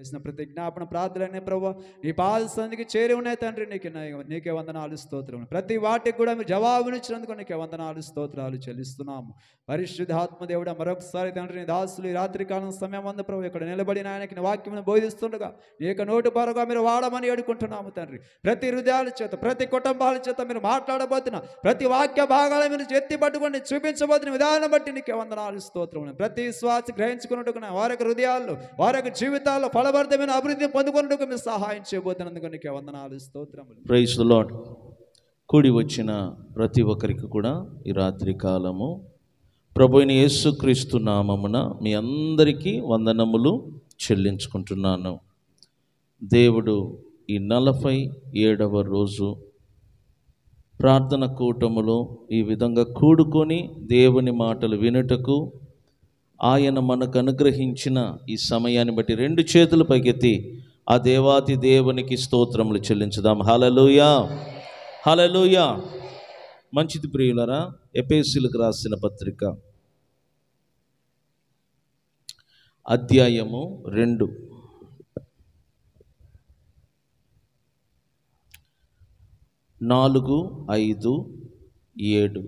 చేసిన ప్రతి జ్ఞాపన ప్రార్థనలనే ప్రభు నీ పాద సంధికి చేరి ఉన్నాయి తండ్రి నీకు నీకే వందనాలు స్తోత్రం ప్రతి వాటికి కూడా మీరు జవాబునిచ్చినందుకు నీకే వందనాలు స్తోత్రాలు చెల్లిస్తున్నాము ఆత్మదేవుడ మరొకసారి తండ్రి నీ దాసులు రాత్రికాలం సమయం వంద ప్రభు ఇక్కడ నిలబడిన ఆయనకి నీ వాక్యం బోధిస్తుండగా నీ యొక్క నోటు బారుగా మీరు వాడమని ఏడుకుంటున్నాము తండ్రి ప్రతి హృదయాల చేత ప్రతి కుటుంబాల చేత మీరు మాట్లాడబోతున్న ప్రతి వాక్య భాగాలు మీరు ఎత్తి పట్టుకొని చూపించబోతున్న విధానం బట్టి నీకే వందనాలు స్తోత్రం ప్రతి శ్వాస గ్రహించుకున్నట్టుకున్నా వారి యొక్క హృదయాల్లో వారి యొక్క జీవితాల్లో ఫలభరితమైన అభివృద్ధి పొందుకున్నట్టుకు మీరు సహాయం చేయబోతున్నందుకు నీకే వందనాలు స్తోత్రములు ప్రైజ్ లాడ్ కూడి వచ్చిన ప్రతి ఒక్కరికి కూడా ఈ రాత్రి కాలము ప్రభుని యేసుక్రీస్తు నామమున మీ అందరికీ వందనములు చెల్లించుకుంటున్నాను దేవుడు ఈ నలభై ఏడవ రోజు ప్రార్థన కూటములో ఈ విధంగా కూడుకొని దేవుని మాటలు వినుటకు ఆయన మనకు అనుగ్రహించిన ఈ సమయాన్ని బట్టి రెండు చేతులు పైకెత్తి ఆ దేవాతి దేవునికి స్తోత్రములు చెల్లించుదాం హలలుయా హలలుయా మంచిది ప్రియులరా ఎపేసిల్కి రాసిన పత్రిక అధ్యాయము రెండు నాలుగు ఐదు ఏడు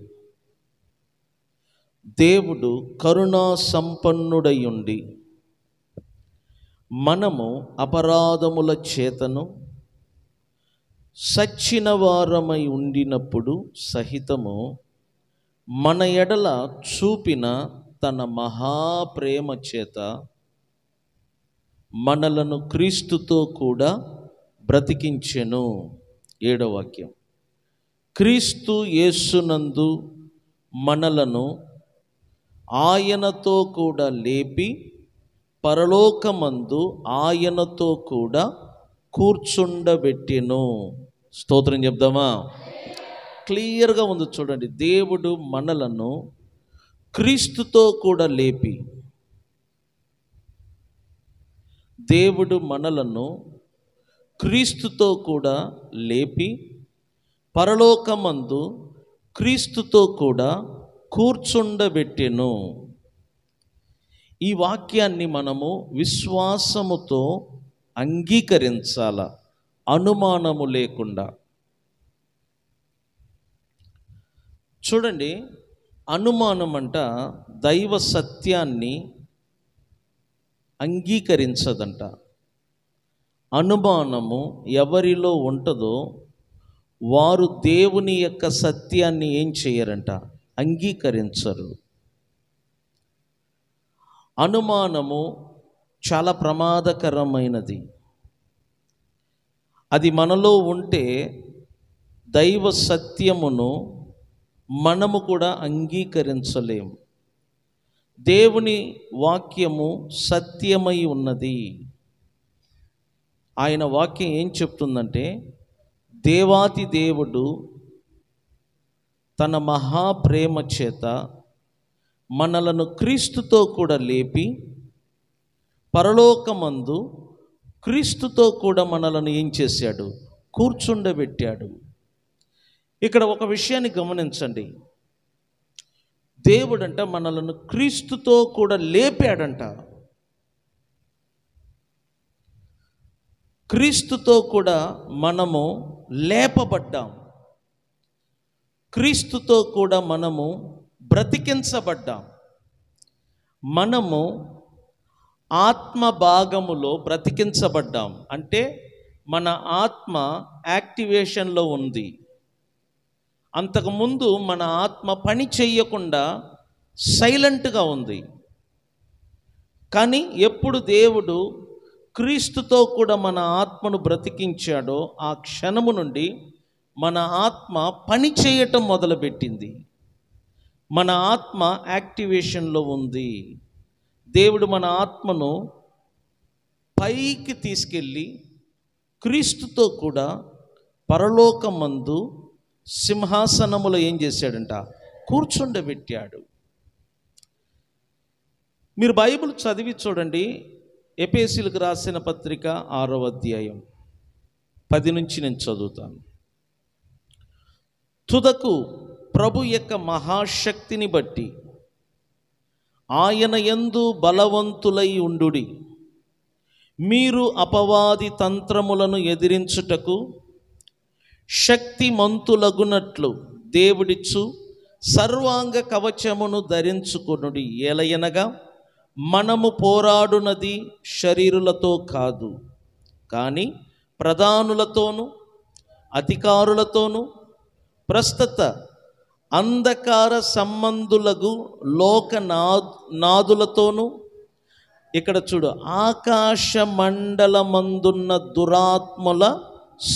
దేవుడు కరుణా సంపన్నుడై ఉండి మనము అపరాధముల చేతను సచ్చిన వారమై ఉండినప్పుడు సహితము మన ఎడల చూపిన తన మహాప్రేమ చేత మనలను క్రీస్తుతో కూడా బ్రతికించెను ఏడవాక్యం క్రీస్తు యేస్సునందు మనలను ఆయనతో కూడా లేపి పరలోకమందు ఆయనతో కూడా కూర్చుండబెట్టెను స్తోత్రం చెప్దామా క్లియర్గా ఉంది చూడండి దేవుడు మనలను క్రీస్తుతో కూడా లేపి దేవుడు మనలను క్రీస్తుతో కూడా లేపి పరలోకమందు క్రీస్తుతో కూడా కూర్చుండబెట్టెను ఈ వాక్యాన్ని మనము విశ్వాసముతో అంగీకరించాల అనుమానము లేకుండా చూడండి అనుమానం అంట దైవ సత్యాన్ని అంగీకరించదంట అనుమానము ఎవరిలో ఉంటుందో వారు దేవుని యొక్క సత్యాన్ని ఏం చేయరంట అంగీకరించరు అనుమానము చాలా ప్రమాదకరమైనది అది మనలో ఉంటే దైవ సత్యమును మనము కూడా అంగీకరించలేము దేవుని వాక్యము సత్యమై ఉన్నది ఆయన వాక్యం ఏం చెప్తుందంటే దేవాతి దేవుడు తన మహాప్రేమ చేత మనలను క్రీస్తుతో కూడా లేపి పరలోకమందు క్రీస్తుతో కూడా మనలను ఏం చేశాడు కూర్చుండబెట్టాడు ఇక్కడ ఒక విషయాన్ని గమనించండి దేవుడంట మనలను క్రీస్తుతో కూడా లేపాడంట క్రీస్తుతో కూడా మనము లేపబడ్డాం క్రీస్తుతో కూడా మనము బ్రతికించబడ్డాం మనము ఆత్మ భాగములో బ్రతికించబడ్డాం అంటే మన ఆత్మ యాక్టివేషన్లో ఉంది అంతకుముందు మన ఆత్మ పని చేయకుండా సైలెంట్గా ఉంది కానీ ఎప్పుడు దేవుడు క్రీస్తుతో కూడా మన ఆత్మను బ్రతికించాడో ఆ క్షణము నుండి మన ఆత్మ పని చేయటం మొదలుపెట్టింది మన ఆత్మ యాక్టివేషన్లో ఉంది దేవుడు మన ఆత్మను పైకి తీసుకెళ్ళి క్రీస్తుతో కూడా పరలోకమందు సింహాసనములో ఏం చేశాడంట కూర్చుండబెట్టాడు మీరు బైబిల్ చదివి చూడండి ఎపేసీలకు రాసిన పత్రిక ఆరో అధ్యాయం పది నుంచి నేను చదువుతాను తుదకు ప్రభు యొక్క మహాశక్తిని బట్టి ఆయన ఎందు బలవంతులై ఉండు మీరు అపవాది తంత్రములను ఎదిరించుటకు శక్తిమంతులగునట్లు దేవుడిచ్చు సర్వాంగ కవచమును ధరించుకునుడి ఏలయనగా మనము పోరాడునది శరీరులతో కాదు కానీ ప్రధానులతోనూ అధికారులతోనూ ప్రస్తుత అంధకార సంబంధులకు లోక నాదులతోనూ ఇక్కడ చూడు ఆకాశ మండలమందున్న దురాత్మల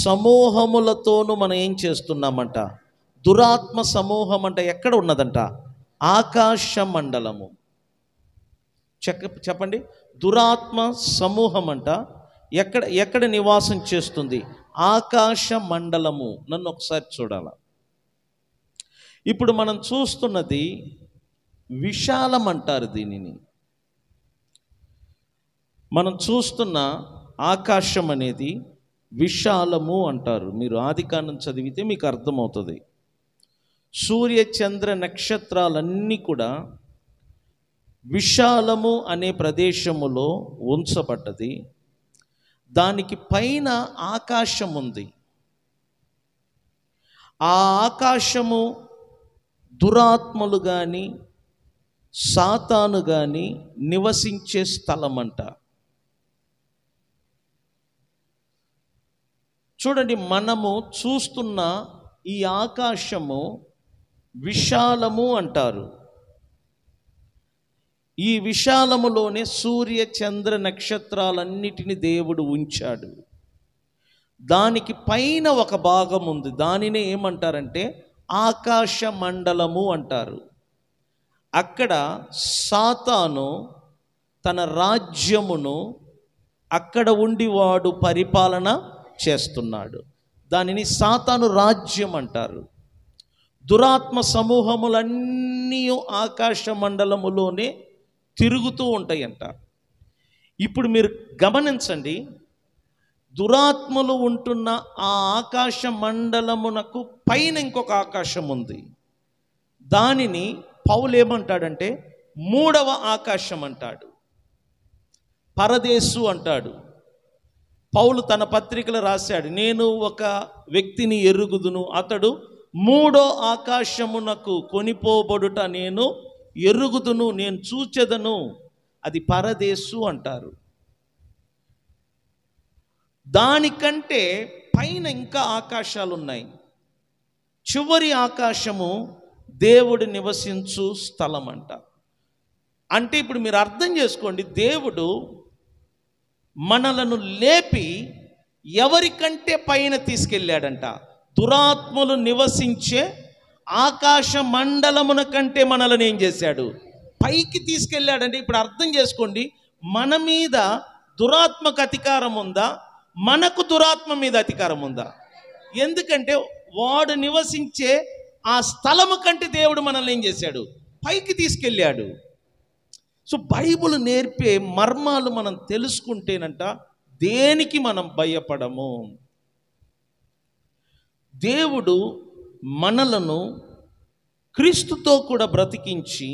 సమూహములతోనూ మనం ఏం చేస్తున్నామంట దురాత్మ సమూహం అంటే ఎక్కడ ఉన్నదంట ఆకాశ మండలము చెక్క చెప్పండి దురాత్మ సమూహం అంట ఎక్కడ ఎక్కడ నివాసం చేస్తుంది ఆకాశ మండలము నన్ను ఒకసారి చూడాలా ఇప్పుడు మనం చూస్తున్నది విశాలం అంటారు దీనిని మనం చూస్తున్న ఆకాశం అనేది విశాలము అంటారు మీరు ఆదికాండం చదివితే మీకు అర్థమవుతుంది సూర్య చంద్ర నక్షత్రాలన్నీ కూడా విశాలము అనే ప్రదేశములో ఉంచబడ్డది దానికి పైన ఆకాశం ఉంది ఆ ఆకాశము దురాత్మలు కానీ సాతాను కానీ నివసించే స్థలం అంట చూడండి మనము చూస్తున్న ఈ ఆకాశము విశాలము అంటారు ఈ విశాలములోనే సూర్య చంద్ర నక్షత్రాలన్నిటిని దేవుడు ఉంచాడు దానికి పైన ఒక భాగం ఉంది దానినే ఏమంటారంటే ఆకాశ మండలము అంటారు అక్కడ సాతాను తన రాజ్యమును అక్కడ ఉండి వాడు పరిపాలన చేస్తున్నాడు దానిని సాతాను రాజ్యం అంటారు దురాత్మ సమూహములన్నీ ఆకాశ మండలములోనే తిరుగుతూ ఉంటాయంట ఇప్పుడు మీరు గమనించండి దురాత్మలు ఉంటున్న ఆ ఆకాశ మండలమునకు పైన ఇంకొక ఆకాశం ఉంది దానిని పౌలు ఏమంటాడంటే మూడవ ఆకాశం అంటాడు పరదేశు అంటాడు పౌలు తన పత్రికలు రాశాడు నేను ఒక వ్యక్తిని ఎరుగుదును అతడు మూడో ఆకాశమునకు కొనిపోబడుట నేను ఎరుగుదును నేను చూచెదను అది పరదేశు అంటారు దానికంటే పైన ఇంకా ఆకాశాలు ఉన్నాయి చివరి ఆకాశము దేవుడు నివసించు స్థలం అంట అంటే ఇప్పుడు మీరు అర్థం చేసుకోండి దేవుడు మనలను లేపి ఎవరికంటే పైన తీసుకెళ్ళాడంట దురాత్మలు నివసించే ఆకాశ మండలమున కంటే మనలను ఏం చేశాడు పైకి తీసుకెళ్ళాడంటే ఇప్పుడు అర్థం చేసుకోండి మన మీద దురాత్మక అధికారం ఉందా మనకు దురాత్మ మీద అధికారం ఉందా ఎందుకంటే వాడు నివసించే ఆ స్థలము కంటే దేవుడు మనల్ని ఏం చేశాడు పైకి తీసుకెళ్ళాడు సో బైబుల్ నేర్పే మర్మాలు మనం తెలుసుకుంటేనంట దేనికి మనం భయపడము దేవుడు మనలను క్రీస్తుతో కూడా బ్రతికించి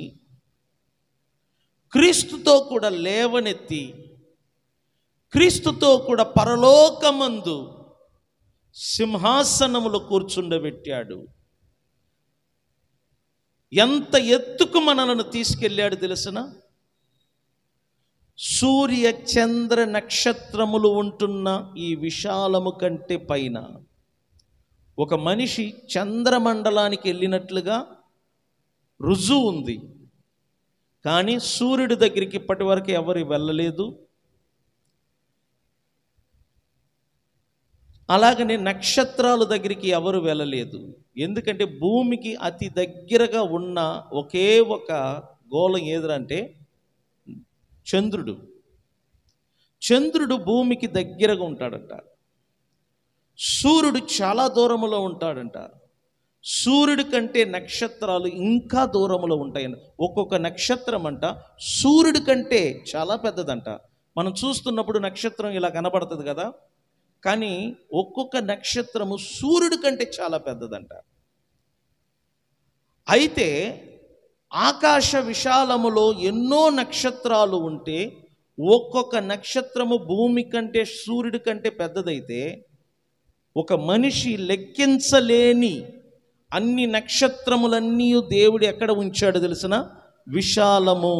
క్రీస్తుతో కూడా లేవనెత్తి క్రీస్తుతో కూడా పరలోకమందు సింహాసనములో కూర్చుండబెట్టాడు ఎంత ఎత్తుకు మనలను తీసుకెళ్ళాడు తెలుసిన సూర్య చంద్ర నక్షత్రములు ఉంటున్న ఈ విశాలము కంటే పైన ఒక మనిషి చంద్రమండలానికి వెళ్ళినట్లుగా రుజువు ఉంది కానీ సూర్యుడి దగ్గరికి ఇప్పటి వరకు ఎవరు వెళ్ళలేదు అలాగనే నక్షత్రాల దగ్గరికి ఎవరు వెళ్ళలేదు ఎందుకంటే భూమికి అతి దగ్గరగా ఉన్న ఒకే ఒక గోళం ఏదంటే చంద్రుడు చంద్రుడు భూమికి దగ్గరగా ఉంటాడంట సూర్యుడు చాలా దూరంలో ఉంటాడంట సూర్యుడి కంటే నక్షత్రాలు ఇంకా దూరంలో ఉంటాయంట ఒక్కొక్క నక్షత్రం అంట సూర్యుడి కంటే చాలా పెద్దదంట మనం చూస్తున్నప్పుడు నక్షత్రం ఇలా కనబడుతుంది కదా కానీ ఒక్కొక్క నక్షత్రము సూర్యుడి కంటే చాలా పెద్దదంట అయితే ఆకాశ విశాలములో ఎన్నో నక్షత్రాలు ఉంటే ఒక్కొక్క నక్షత్రము భూమి కంటే సూర్యుడి కంటే పెద్దదైతే ఒక మనిషి లెక్కించలేని అన్ని నక్షత్రములన్నీ దేవుడు ఎక్కడ ఉంచాడు తెలిసిన విశాలము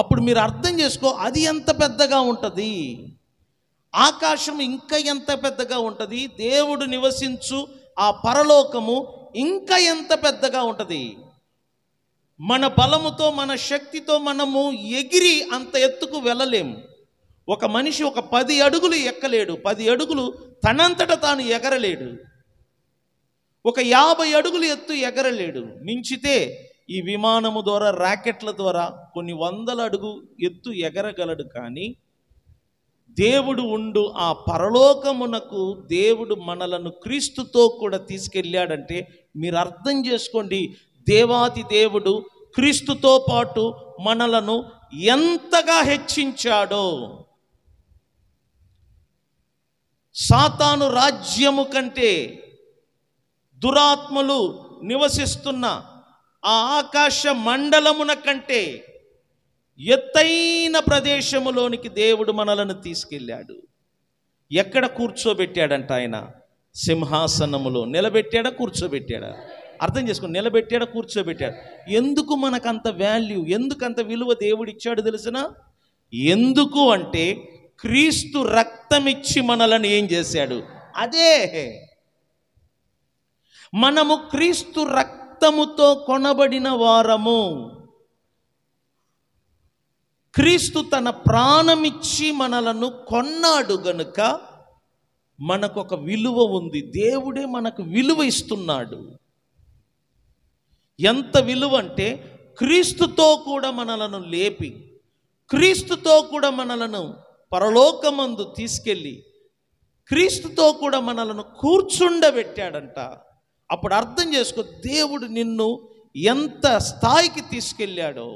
అప్పుడు మీరు అర్థం చేసుకో అది ఎంత పెద్దగా ఉంటుంది ఆకాశం ఇంకా ఎంత పెద్దగా ఉంటుంది దేవుడు నివసించు ఆ పరలోకము ఇంకా ఎంత పెద్దగా ఉంటుంది మన బలముతో మన శక్తితో మనము ఎగిరి అంత ఎత్తుకు వెళ్ళలేము ఒక మనిషి ఒక పది అడుగులు ఎక్కలేడు పది అడుగులు తనంతట తాను ఎగరలేడు ఒక యాభై అడుగులు ఎత్తు ఎగరలేడు మించితే ఈ విమానము ద్వారా ర్యాకెట్ల ద్వారా కొన్ని వందల అడుగు ఎత్తు ఎగరగలడు కానీ దేవుడు ఉండు ఆ పరలోకమునకు దేవుడు మనలను క్రీస్తుతో కూడా తీసుకెళ్ళాడంటే మీరు అర్థం చేసుకోండి దేవాది దేవుడు క్రీస్తుతో పాటు మనలను ఎంతగా హెచ్చించాడో సాతాను రాజ్యము కంటే దురాత్మలు నివసిస్తున్న ఆ ఆకాశ మండలమున కంటే ఎత్తైన ప్రదేశములోనికి దేవుడు మనలను తీసుకెళ్ళాడు ఎక్కడ కూర్చోబెట్టాడంట ఆయన సింహాసనములో నిలబెట్టాడా కూర్చోబెట్టాడా అర్థం చేసుకుని నిలబెట్టాడా కూర్చోబెట్టాడు ఎందుకు మనకంత వాల్యూ ఎందుకంత విలువ దేవుడు ఇచ్చాడు తెలిసిన ఎందుకు అంటే క్రీస్తు రక్తమిచ్చి మనలను ఏం చేశాడు అదే మనము క్రీస్తు రక్తముతో కొనబడిన వారము క్రీస్తు తన ప్రాణమిచ్చి మనలను కొన్నాడు గనుక మనకు ఒక విలువ ఉంది దేవుడే మనకు విలువ ఇస్తున్నాడు ఎంత విలువ అంటే క్రీస్తుతో కూడా మనలను లేపి క్రీస్తుతో కూడా మనలను పరలోకమందు తీసుకెళ్ళి క్రీస్తుతో కూడా మనలను కూర్చుండబెట్టాడంట అప్పుడు అర్థం చేసుకో దేవుడు నిన్ను ఎంత స్థాయికి తీసుకెళ్ళాడో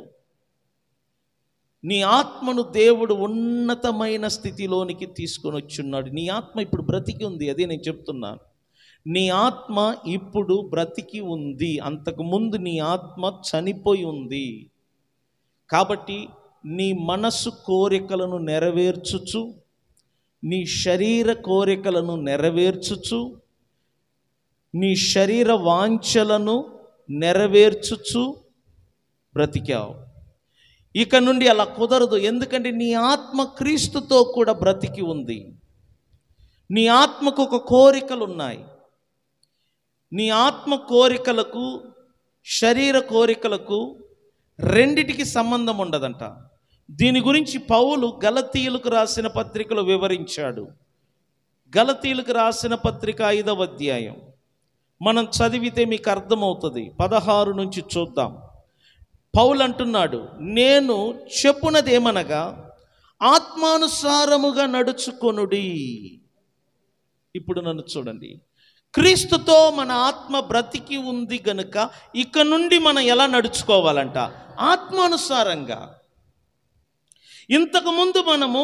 నీ ఆత్మను దేవుడు ఉన్నతమైన స్థితిలోనికి తీసుకొని వచ్చున్నాడు నీ ఆత్మ ఇప్పుడు బ్రతికి ఉంది అదే నేను చెప్తున్నాను నీ ఆత్మ ఇప్పుడు బ్రతికి ఉంది అంతకుముందు నీ ఆత్మ చనిపోయి ఉంది కాబట్టి నీ మనసు కోరికలను నెరవేర్చుచు నీ శరీర కోరికలను నెరవేర్చుచు నీ శరీర వాంఛలను నెరవేర్చుచు బ్రతికావు ఇక నుండి అలా కుదరదు ఎందుకంటే నీ ఆత్మ క్రీస్తుతో కూడా బ్రతికి ఉంది నీ ఆత్మకు ఒక కోరికలు ఉన్నాయి నీ ఆత్మ కోరికలకు శరీర కోరికలకు రెండిటికి సంబంధం ఉండదంట దీని గురించి పౌలు గలతీయులకు రాసిన పత్రికలు వివరించాడు గలతీయులకు రాసిన పత్రిక ఐదవ అధ్యాయం మనం చదివితే మీకు అర్థమవుతుంది పదహారు నుంచి చూద్దాం పౌలు అంటున్నాడు నేను చెప్పున్నది ఏమనగా ఆత్మానుసారముగా నడుచుకొనుడి ఇప్పుడు నన్ను చూడండి క్రీస్తుతో మన ఆత్మ బ్రతికి ఉంది గనుక ఇక నుండి మనం ఎలా నడుచుకోవాలంట ఆత్మానుసారంగా ఇంతకుముందు మనము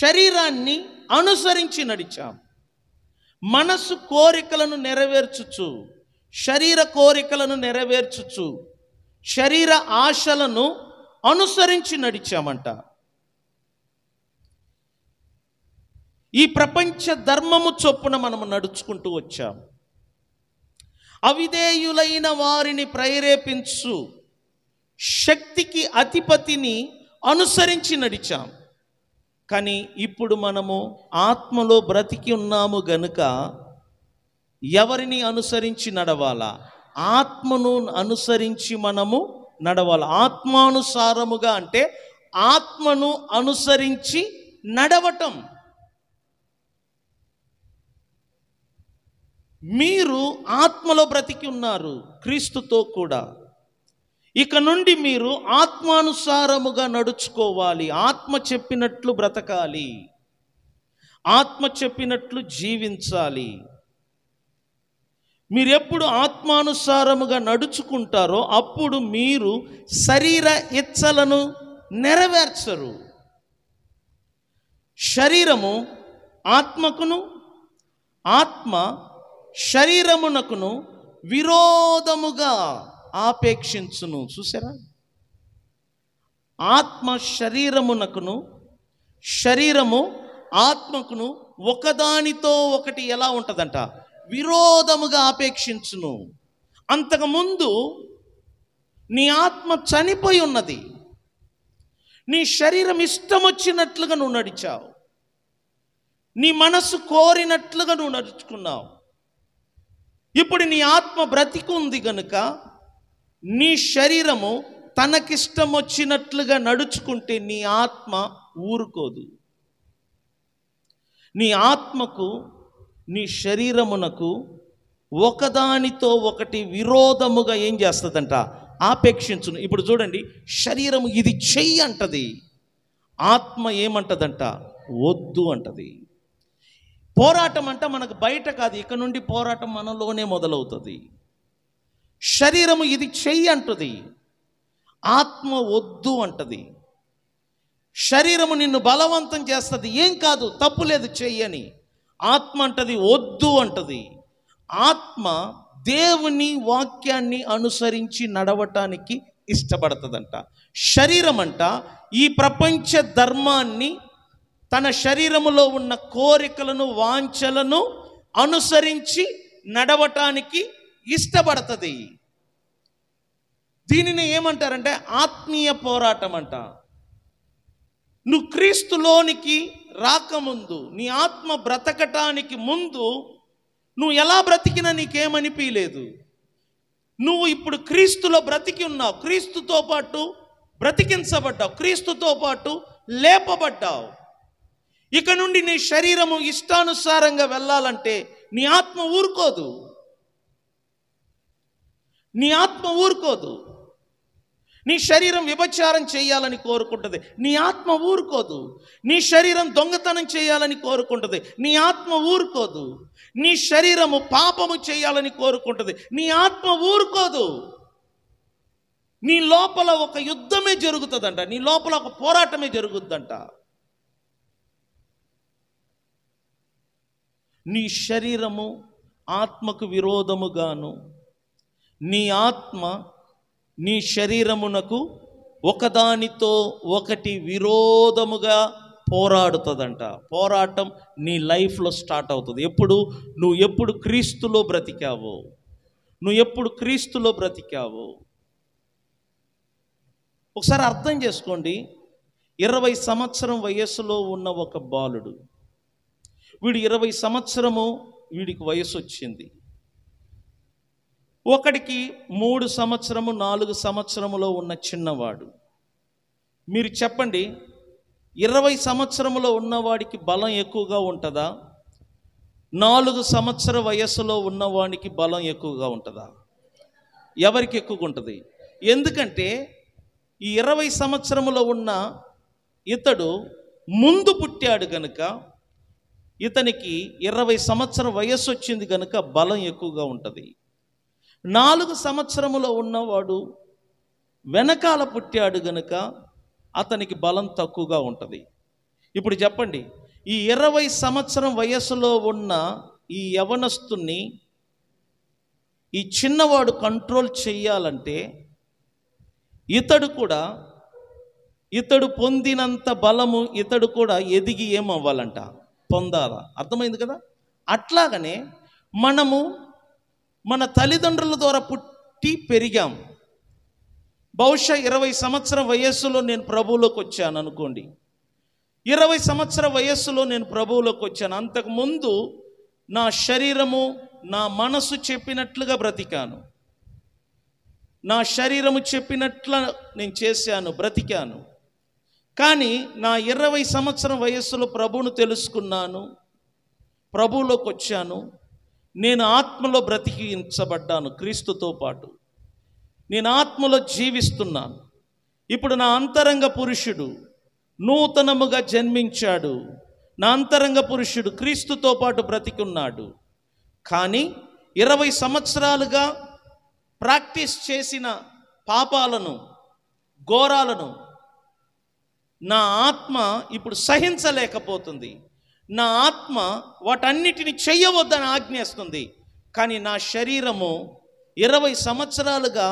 శరీరాన్ని అనుసరించి నడిచాం మనసు కోరికలను నెరవేర్చుచు శరీర కోరికలను నెరవేర్చుచు శరీర ఆశలను అనుసరించి నడిచామంట ఈ ప్రపంచ ధర్మము చొప్పున మనము నడుచుకుంటూ వచ్చాం అవిధేయులైన వారిని ప్రేరేపించు శక్తికి అధిపతిని అనుసరించి నడిచాం కానీ ఇప్పుడు మనము ఆత్మలో బ్రతికి ఉన్నాము గనుక ఎవరిని అనుసరించి నడవాలా ఆత్మను అనుసరించి మనము నడవాలి ఆత్మానుసారముగా అంటే ఆత్మను అనుసరించి నడవటం మీరు ఆత్మలో బ్రతికి ఉన్నారు క్రీస్తుతో కూడా ఇక నుండి మీరు ఆత్మానుసారముగా నడుచుకోవాలి ఆత్మ చెప్పినట్లు బ్రతకాలి ఆత్మ చెప్పినట్లు జీవించాలి మీరు ఎప్పుడు ఆత్మానుసారముగా నడుచుకుంటారో అప్పుడు మీరు శరీర ఇచ్చలను నెరవేర్చరు శరీరము ఆత్మకును ఆత్మ శరీరమునకును విరోధముగా ఆపేక్షించును చూసారా ఆత్మ శరీరమునకును శరీరము ఆత్మకును ఒకదానితో ఒకటి ఎలా ఉంటుందంట విరోధముగా ఆపేక్షించును అంతకుముందు నీ ఆత్మ చనిపోయి ఉన్నది నీ శరీరం ఇష్టం వచ్చినట్లుగా నువ్వు నడిచావు నీ మనసు కోరినట్లుగా నువ్వు నడుచుకున్నావు ఇప్పుడు నీ ఆత్మ బ్రతికుంది కనుక నీ శరీరము తనకిష్టం వచ్చినట్లుగా నడుచుకుంటే నీ ఆత్మ ఊరుకోదు నీ ఆత్మకు నీ శరీరమునకు ఒకదానితో ఒకటి విరోధముగా ఏం చేస్తుందంట ఆపేక్షించును ఇప్పుడు చూడండి శరీరము ఇది చెయ్యి అంటది ఆత్మ ఏమంటదంట వద్దు అంటది పోరాటం అంట మనకు బయట కాదు ఇక నుండి పోరాటం మనలోనే మొదలవుతుంది శరీరము ఇది చెయ్యి అంటుంది ఆత్మ వద్దు అంటది శరీరము నిన్ను బలవంతం చేస్తుంది ఏం కాదు తప్పు లేదు చెయ్యని ఆత్మ అంటది వద్దు అంటది ఆత్మ దేవుని వాక్యాన్ని అనుసరించి నడవటానికి ఇష్టపడుతుందంట శరీరం అంట ఈ ప్రపంచ ధర్మాన్ని తన శరీరములో ఉన్న కోరికలను వాంఛలను అనుసరించి నడవటానికి ఇష్టపడుతుంది దీనిని ఏమంటారంటే ఆత్మీయ పోరాటం అంట నువ్వు క్రీస్తులోనికి రాకముందు నీ ఆత్మ బ్రతకటానికి ముందు నువ్వు ఎలా బ్రతికినా నీకేమనిపించలేదు నువ్వు ఇప్పుడు క్రీస్తులో బ్రతికి ఉన్నావు క్రీస్తుతో పాటు బ్రతికించబడ్డావు క్రీస్తుతో పాటు లేపబడ్డావు ఇక నుండి నీ శరీరము ఇష్టానుసారంగా వెళ్ళాలంటే నీ ఆత్మ ఊరుకోదు నీ ఆత్మ ఊరుకోదు నీ శరీరం విభచారం చేయాలని కోరుకుంటుంది నీ ఆత్మ ఊరుకోదు నీ శరీరం దొంగతనం చేయాలని కోరుకుంటుంది నీ ఆత్మ ఊరుకోదు నీ శరీరము పాపము చేయాలని కోరుకుంటుంది నీ ఆత్మ ఊరుకోదు నీ లోపల ఒక యుద్ధమే జరుగుతుందంట నీ లోపల ఒక పోరాటమే జరుగుద్దంట నీ శరీరము ఆత్మకు విరోధముగాను నీ ఆత్మ నీ శరీరమునకు ఒకదానితో ఒకటి విరోధముగా పోరాడుతుందంట పోరాటం నీ లైఫ్లో స్టార్ట్ అవుతుంది ఎప్పుడు నువ్వు ఎప్పుడు క్రీస్తులో బ్రతికావు నువ్వు ఎప్పుడు క్రీస్తులో బ్రతికావు ఒకసారి అర్థం చేసుకోండి ఇరవై సంవత్సరం వయస్సులో ఉన్న ఒక బాలుడు వీడు ఇరవై సంవత్సరము వీడికి వయసు వచ్చింది ఒకడికి మూడు సంవత్సరము నాలుగు సంవత్సరములో ఉన్న చిన్నవాడు మీరు చెప్పండి ఇరవై సంవత్సరములో ఉన్నవాడికి బలం ఎక్కువగా ఉంటుందా నాలుగు సంవత్సర వయస్సులో ఉన్నవాడికి బలం ఎక్కువగా ఉంటుందా ఎవరికి ఎక్కువగా ఉంటుంది ఎందుకంటే ఈ ఇరవై సంవత్సరములో ఉన్న ఇతడు ముందు పుట్టాడు కనుక ఇతనికి ఇరవై సంవత్సర వయస్సు వచ్చింది కనుక బలం ఎక్కువగా ఉంటుంది నాలుగు సంవత్సరములో ఉన్నవాడు వెనకాల పుట్టాడు గనుక అతనికి బలం తక్కువగా ఉంటుంది ఇప్పుడు చెప్పండి ఈ ఇరవై సంవత్సరం వయస్సులో ఉన్న ఈ యవనస్తుని ఈ చిన్నవాడు కంట్రోల్ చేయాలంటే ఇతడు కూడా ఇతడు పొందినంత బలము ఇతడు కూడా ఎదిగి ఏమవ్వాలంట పొందాలా అర్థమైంది కదా అట్లాగనే మనము మన తల్లిదండ్రుల ద్వారా పుట్టి పెరిగాం బహుశా ఇరవై సంవత్సర వయస్సులో నేను ప్రభువులోకి వచ్చాను అనుకోండి ఇరవై సంవత్సర వయస్సులో నేను ప్రభువులోకి వచ్చాను అంతకుముందు నా శరీరము నా మనసు చెప్పినట్లుగా బ్రతికాను నా శరీరము చెప్పినట్లు నేను చేశాను బ్రతికాను కానీ నా ఇరవై సంవత్సరం వయస్సులో ప్రభువును తెలుసుకున్నాను ప్రభువులోకి వచ్చాను నేను ఆత్మలో బ్రతికించబడ్డాను క్రీస్తుతో పాటు నేను ఆత్మలో జీవిస్తున్నాను ఇప్పుడు నా అంతరంగ పురుషుడు నూతనముగా జన్మించాడు నా అంతరంగ పురుషుడు క్రీస్తుతో పాటు బ్రతికున్నాడు కానీ ఇరవై సంవత్సరాలుగా ప్రాక్టీస్ చేసిన పాపాలను ఘోరాలను నా ఆత్మ ఇప్పుడు సహించలేకపోతుంది నా ఆత్మ వాటన్నిటిని చెయ్యవద్దని ఆజ్ఞేస్తుంది కానీ నా శరీరము ఇరవై సంవత్సరాలుగా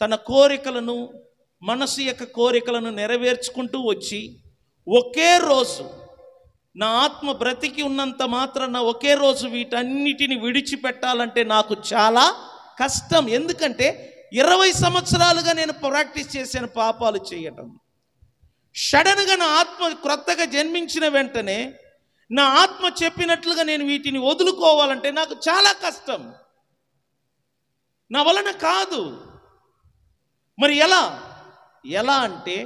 తన కోరికలను మనసు యొక్క కోరికలను నెరవేర్చుకుంటూ వచ్చి ఒకే రోజు నా ఆత్మ బ్రతికి ఉన్నంత మాత్రాన ఒకే రోజు వీటన్నిటిని విడిచిపెట్టాలంటే నాకు చాలా కష్టం ఎందుకంటే ఇరవై సంవత్సరాలుగా నేను ప్రాక్టీస్ చేశాను పాపాలు చేయటం సడన్గా నా ఆత్మ క్రొత్తగా జన్మించిన వెంటనే నా ఆత్మ చెప్పినట్లుగా నేను వీటిని వదులుకోవాలంటే నాకు చాలా కష్టం నా వలన కాదు మరి ఎలా ఎలా అంటే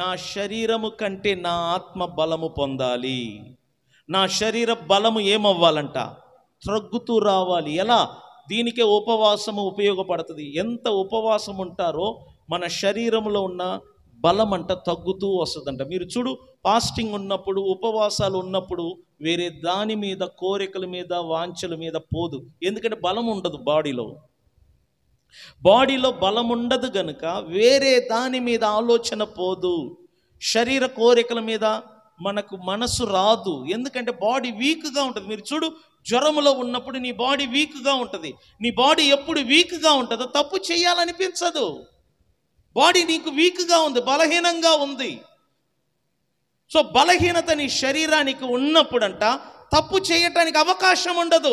నా శరీరము కంటే నా ఆత్మ బలము పొందాలి నా శరీర బలము ఏమవ్వాలంట త్రగ్గుతూ రావాలి ఎలా దీనికే ఉపవాసము ఉపయోగపడుతుంది ఎంత ఉపవాసం ఉంటారో మన శరీరంలో ఉన్న బలం అంట తగ్గుతూ వస్తుందంట మీరు చూడు ఫాస్టింగ్ ఉన్నప్పుడు ఉపవాసాలు ఉన్నప్పుడు వేరే దాని మీద కోరికల మీద వాంచల మీద పోదు ఎందుకంటే బలం ఉండదు బాడీలో బాడీలో బలం ఉండదు గనుక వేరే దాని మీద ఆలోచన పోదు శరీర కోరికల మీద మనకు మనసు రాదు ఎందుకంటే బాడీ వీక్గా ఉంటుంది మీరు చూడు జ్వరంలో ఉన్నప్పుడు నీ బాడీ వీక్గా ఉంటుంది నీ బాడీ ఎప్పుడు వీక్గా ఉంటుందో తప్పు చేయాలనిపించదు బాడీ నీకు వీక్గా ఉంది బలహీనంగా ఉంది సో బలహీనత నీ శరీరానికి ఉన్నప్పుడంట తప్పు చేయటానికి అవకాశం ఉండదు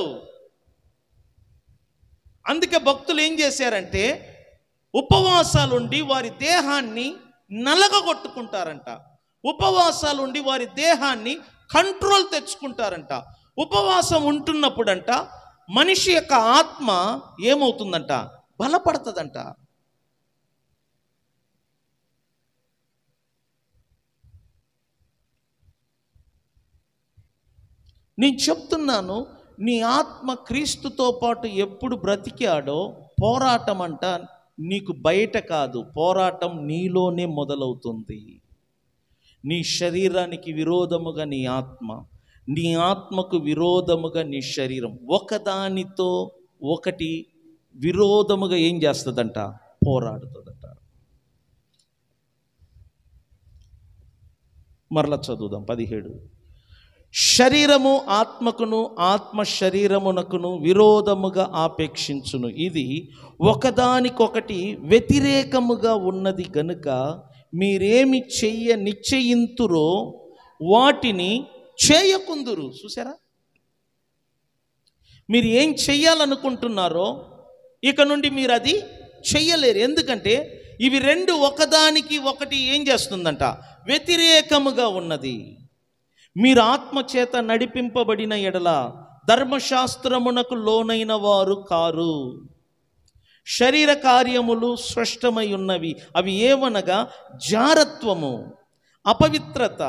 అందుకే భక్తులు ఏం చేశారంటే ఉపవాసాలుండి వారి దేహాన్ని నలగగొట్టుకుంటారంట ఉపవాసాలుండి వారి దేహాన్ని కంట్రోల్ తెచ్చుకుంటారంట ఉపవాసం ఉంటున్నప్పుడంట మనిషి యొక్క ఆత్మ ఏమవుతుందంట బలపడుతుందంట నేను చెప్తున్నాను నీ ఆత్మ క్రీస్తుతో పాటు ఎప్పుడు బ్రతికాడో పోరాటం అంట నీకు బయట కాదు పోరాటం నీలోనే మొదలవుతుంది నీ శరీరానికి విరోధముగా నీ ఆత్మ నీ ఆత్మకు విరోధముగా నీ శరీరం ఒకదానితో ఒకటి విరోధముగా ఏం చేస్తుందంట పోరాడుతుందంట మరలా చదువుదాం పదిహేడు శరీరము ఆత్మకును ఆత్మ శరీరమునకును విరోధముగా ఆపేక్షించును ఇది ఒకదానికొకటి వ్యతిరేకముగా ఉన్నది గనుక మీరేమి చెయ్య నిశ్చయింతురో వాటిని చేయకుందురు చూసారా మీరు ఏం చెయ్యాలనుకుంటున్నారో ఇక నుండి మీరు అది చెయ్యలేరు ఎందుకంటే ఇవి రెండు ఒకదానికి ఒకటి ఏం చేస్తుందంట వ్యతిరేకముగా ఉన్నది మీరు ఆత్మచేత నడిపింపబడిన ఎడల ధర్మశాస్త్రమునకు లోనైన వారు కారు శరీర కార్యములు స్పష్టమై ఉన్నవి అవి ఏమనగా జారత్వము అపవిత్రత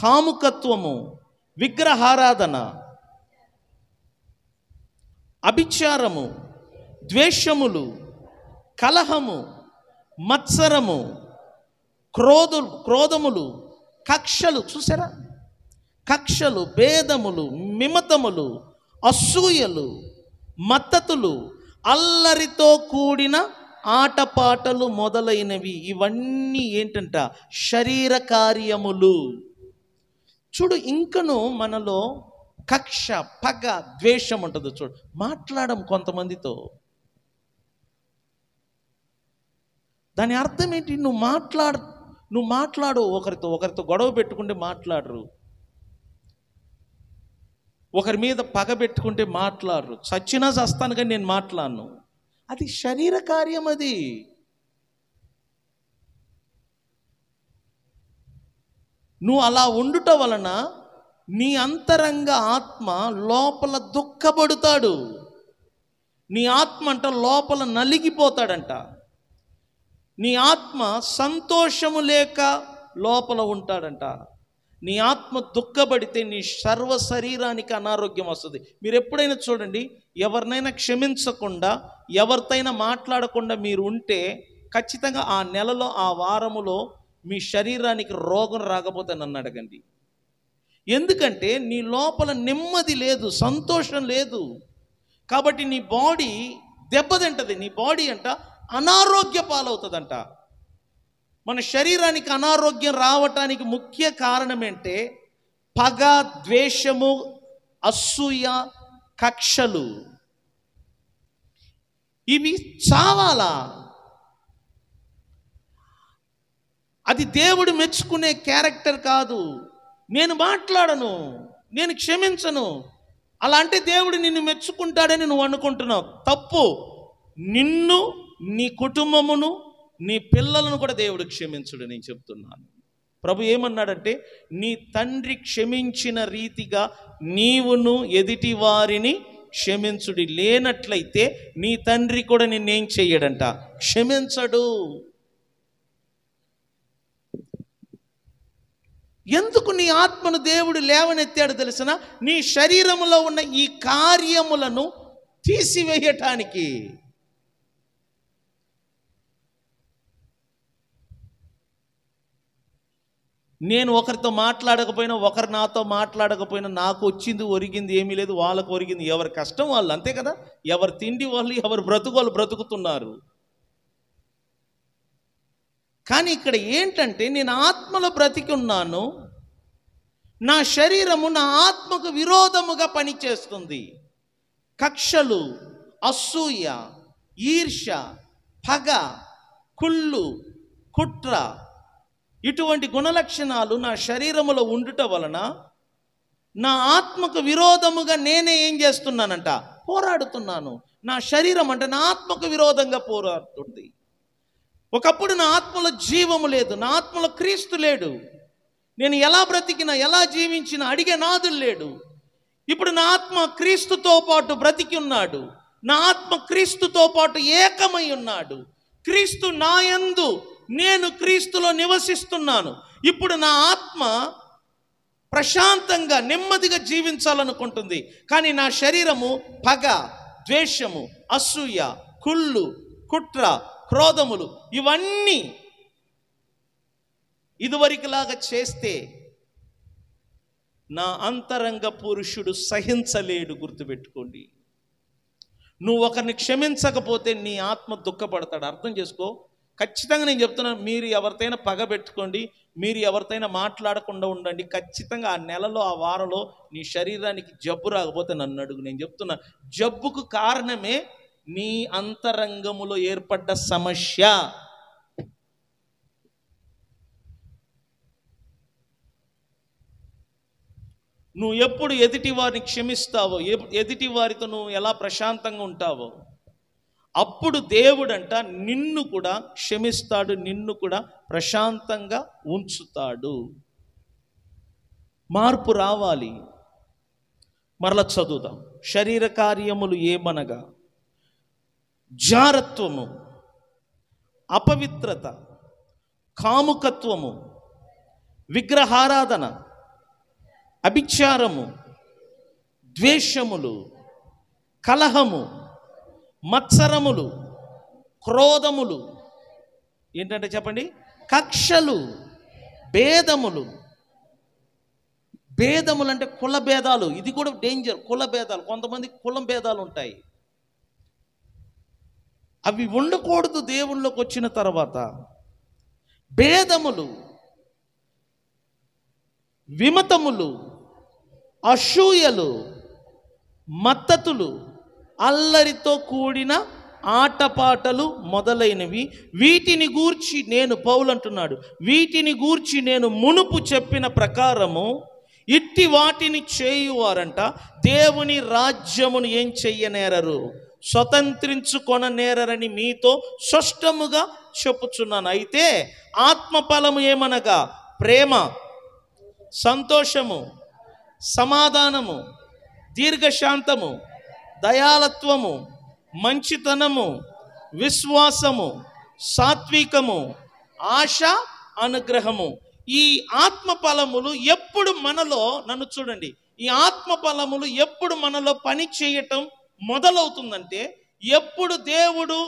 కాముకత్వము విగ్రహారాధన అభిచారము ద్వేషములు కలహము మత్సరము క్రోధు క్రోధములు కక్షలు చూసారా కక్షలు భేదములు మిమతములు అసూయలు మత్తతులు అల్లరితో కూడిన ఆటపాటలు మొదలైనవి ఇవన్నీ ఏంటంట శరీర కార్యములు చూడు ఇంకను మనలో కక్ష పగ ద్వేషం ఉంటుంది చూడు మాట్లాడడం కొంతమందితో దాని అర్థం ఏంటి నువ్వు మాట్లాడు నువ్వు మాట్లాడు ఒకరితో ఒకరితో గొడవ పెట్టుకుంటే మాట్లాడరు ఒకరి మీద పగ పెట్టుకుంటే మాట్లాడరు చచ్చినా చస్తాను కానీ నేను మాట్లాడను అది శరీర కార్యం అది నువ్వు అలా ఉండుట వలన నీ అంతరంగ ఆత్మ లోపల దుఃఖపడుతాడు నీ ఆత్మ అంట లోపల నలిగిపోతాడంట నీ ఆత్మ సంతోషము లేక లోపల ఉంటాడంట నీ ఆత్మ దుఃఖపడితే నీ సర్వ శరీరానికి అనారోగ్యం వస్తుంది మీరు ఎప్పుడైనా చూడండి ఎవరినైనా క్షమించకుండా ఎవరితైనా మాట్లాడకుండా మీరు ఉంటే ఖచ్చితంగా ఆ నెలలో ఆ వారములో మీ శరీరానికి రోగం రాకపోతే నన్ను అడగండి ఎందుకంటే నీ లోపల నెమ్మది లేదు సంతోషం లేదు కాబట్టి నీ బాడీ దెబ్బతింటది నీ బాడీ అంట అనారోగ్య పాలవుతుందంట మన శరీరానికి అనారోగ్యం రావటానికి ముఖ్య కారణం ఏంటే పగ ద్వేషము అసూయ కక్షలు ఇవి చావాలా అది దేవుడు మెచ్చుకునే క్యారెక్టర్ కాదు నేను మాట్లాడను నేను క్షమించను అలా అంటే దేవుడు నిన్ను మెచ్చుకుంటాడని నువ్వు అనుకుంటున్నావు తప్పు నిన్ను నీ కుటుంబమును నీ పిల్లలను కూడా దేవుడు క్షమించడు నేను చెప్తున్నాను ప్రభు ఏమన్నాడంటే నీ తండ్రి క్షమించిన రీతిగా నీవును ఎదుటి వారిని క్షమించుడి లేనట్లయితే నీ తండ్రి కూడా నిన్నేం చెయ్యడంట క్షమించడు ఎందుకు నీ ఆత్మను దేవుడు లేవనెత్తాడు తెలిసిన నీ శరీరంలో ఉన్న ఈ కార్యములను తీసివేయటానికి నేను ఒకరితో మాట్లాడకపోయినా ఒకరు నాతో మాట్లాడకపోయినా నాకు వచ్చింది ఒరిగింది ఏమీ లేదు వాళ్ళకు ఒరిగింది ఎవరి కష్టం వాళ్ళు అంతే కదా ఎవరు తిండి వాళ్ళు ఎవరు బ్రతుకు వాళ్ళు బ్రతుకుతున్నారు కానీ ఇక్కడ ఏంటంటే నేను ఆత్మలో బ్రతికి ఉన్నాను నా శరీరము నా ఆత్మకు విరోధముగా పనిచేస్తుంది కక్షలు అసూయ ఈర్ష పగ కుళ్ళు కుట్ర ఇటువంటి గుణలక్షణాలు నా శరీరములో ఉండుట వలన నా ఆత్మకు విరోధముగా నేనే ఏం చేస్తున్నానంట పోరాడుతున్నాను నా శరీరం అంటే నా ఆత్మకు విరోధంగా పోరాడుతుంది ఒకప్పుడు నా ఆత్మలో జీవము లేదు నా ఆత్మలో క్రీస్తు లేడు నేను ఎలా బ్రతికినా ఎలా జీవించినా అడిగే నాదులు లేడు ఇప్పుడు నా ఆత్మ క్రీస్తుతో పాటు బ్రతికి ఉన్నాడు నా ఆత్మ క్రీస్తుతో పాటు ఏకమై ఉన్నాడు క్రీస్తు నాయందు నేను క్రీస్తులో నివసిస్తున్నాను ఇప్పుడు నా ఆత్మ ప్రశాంతంగా నెమ్మదిగా జీవించాలనుకుంటుంది కానీ నా శరీరము పగ ద్వేషము అసూయ కుళ్ళు కుట్ర క్రోధములు ఇవన్నీ ఇదివరకులాగా చేస్తే నా అంతరంగ పురుషుడు సహించలేడు గుర్తుపెట్టుకోండి నువ్వు ఒకరిని క్షమించకపోతే నీ ఆత్మ దుఃఖపడతాడు అర్థం చేసుకో ఖచ్చితంగా నేను చెప్తున్నాను మీరు ఎవరితైనా పగ పెట్టుకోండి మీరు ఎవరితైనా మాట్లాడకుండా ఉండండి ఖచ్చితంగా ఆ నెలలో ఆ వారంలో నీ శరీరానికి జబ్బు రాకపోతే నన్ను అడుగు నేను చెప్తున్నా జబ్బుకు కారణమే నీ అంతరంగములో ఏర్పడ్డ సమస్య నువ్వు ఎప్పుడు ఎదుటి వారిని క్షమిస్తావో ఎదుటి వారితో నువ్వు ఎలా ప్రశాంతంగా ఉంటావో అప్పుడు దేవుడంట నిన్ను కూడా క్షమిస్తాడు నిన్ను కూడా ప్రశాంతంగా ఉంచుతాడు మార్పు రావాలి మరల చదువుదాం శరీర కార్యములు ఏమనగా జారత్వము అపవిత్రత కాముకత్వము విగ్రహారాధన అభిచారము ద్వేషములు కలహము మత్సరములు క్రోధములు ఏంటంటే చెప్పండి కక్షలు భేదములు భేదములు అంటే కుల భేదాలు ఇది కూడా డేంజర్ కుల భేదాలు కొంతమంది కులం భేదాలు ఉంటాయి అవి ఉండకూడదు దేవుళ్ళకి వచ్చిన తర్వాత భేదములు విమతములు అసూయలు మత్తతులు అల్లరితో కూడిన ఆటపాటలు మొదలైనవి వీటిని గూర్చి నేను పౌలు అంటున్నాడు వీటిని గూర్చి నేను మునుపు చెప్పిన ప్రకారము ఇట్టి వాటిని చేయువారంట దేవుని రాజ్యమును ఏం చెయ్యనేరరు స్వతంత్రించుకొననేరని మీతో స్పష్టముగా చెప్పుచున్నాను అయితే ఆత్మఫలము ఏమనగా ప్రేమ సంతోషము సమాధానము దీర్ఘశాంతము దయాలత్వము మంచితనము విశ్వాసము సాత్వికము ఆశ అనుగ్రహము ఈ ఆత్మ ఫలములు ఎప్పుడు మనలో నన్ను చూడండి ఈ ఆత్మ ఫలములు ఎప్పుడు మనలో పని చేయటం మొదలవుతుందంటే ఎప్పుడు దేవుడు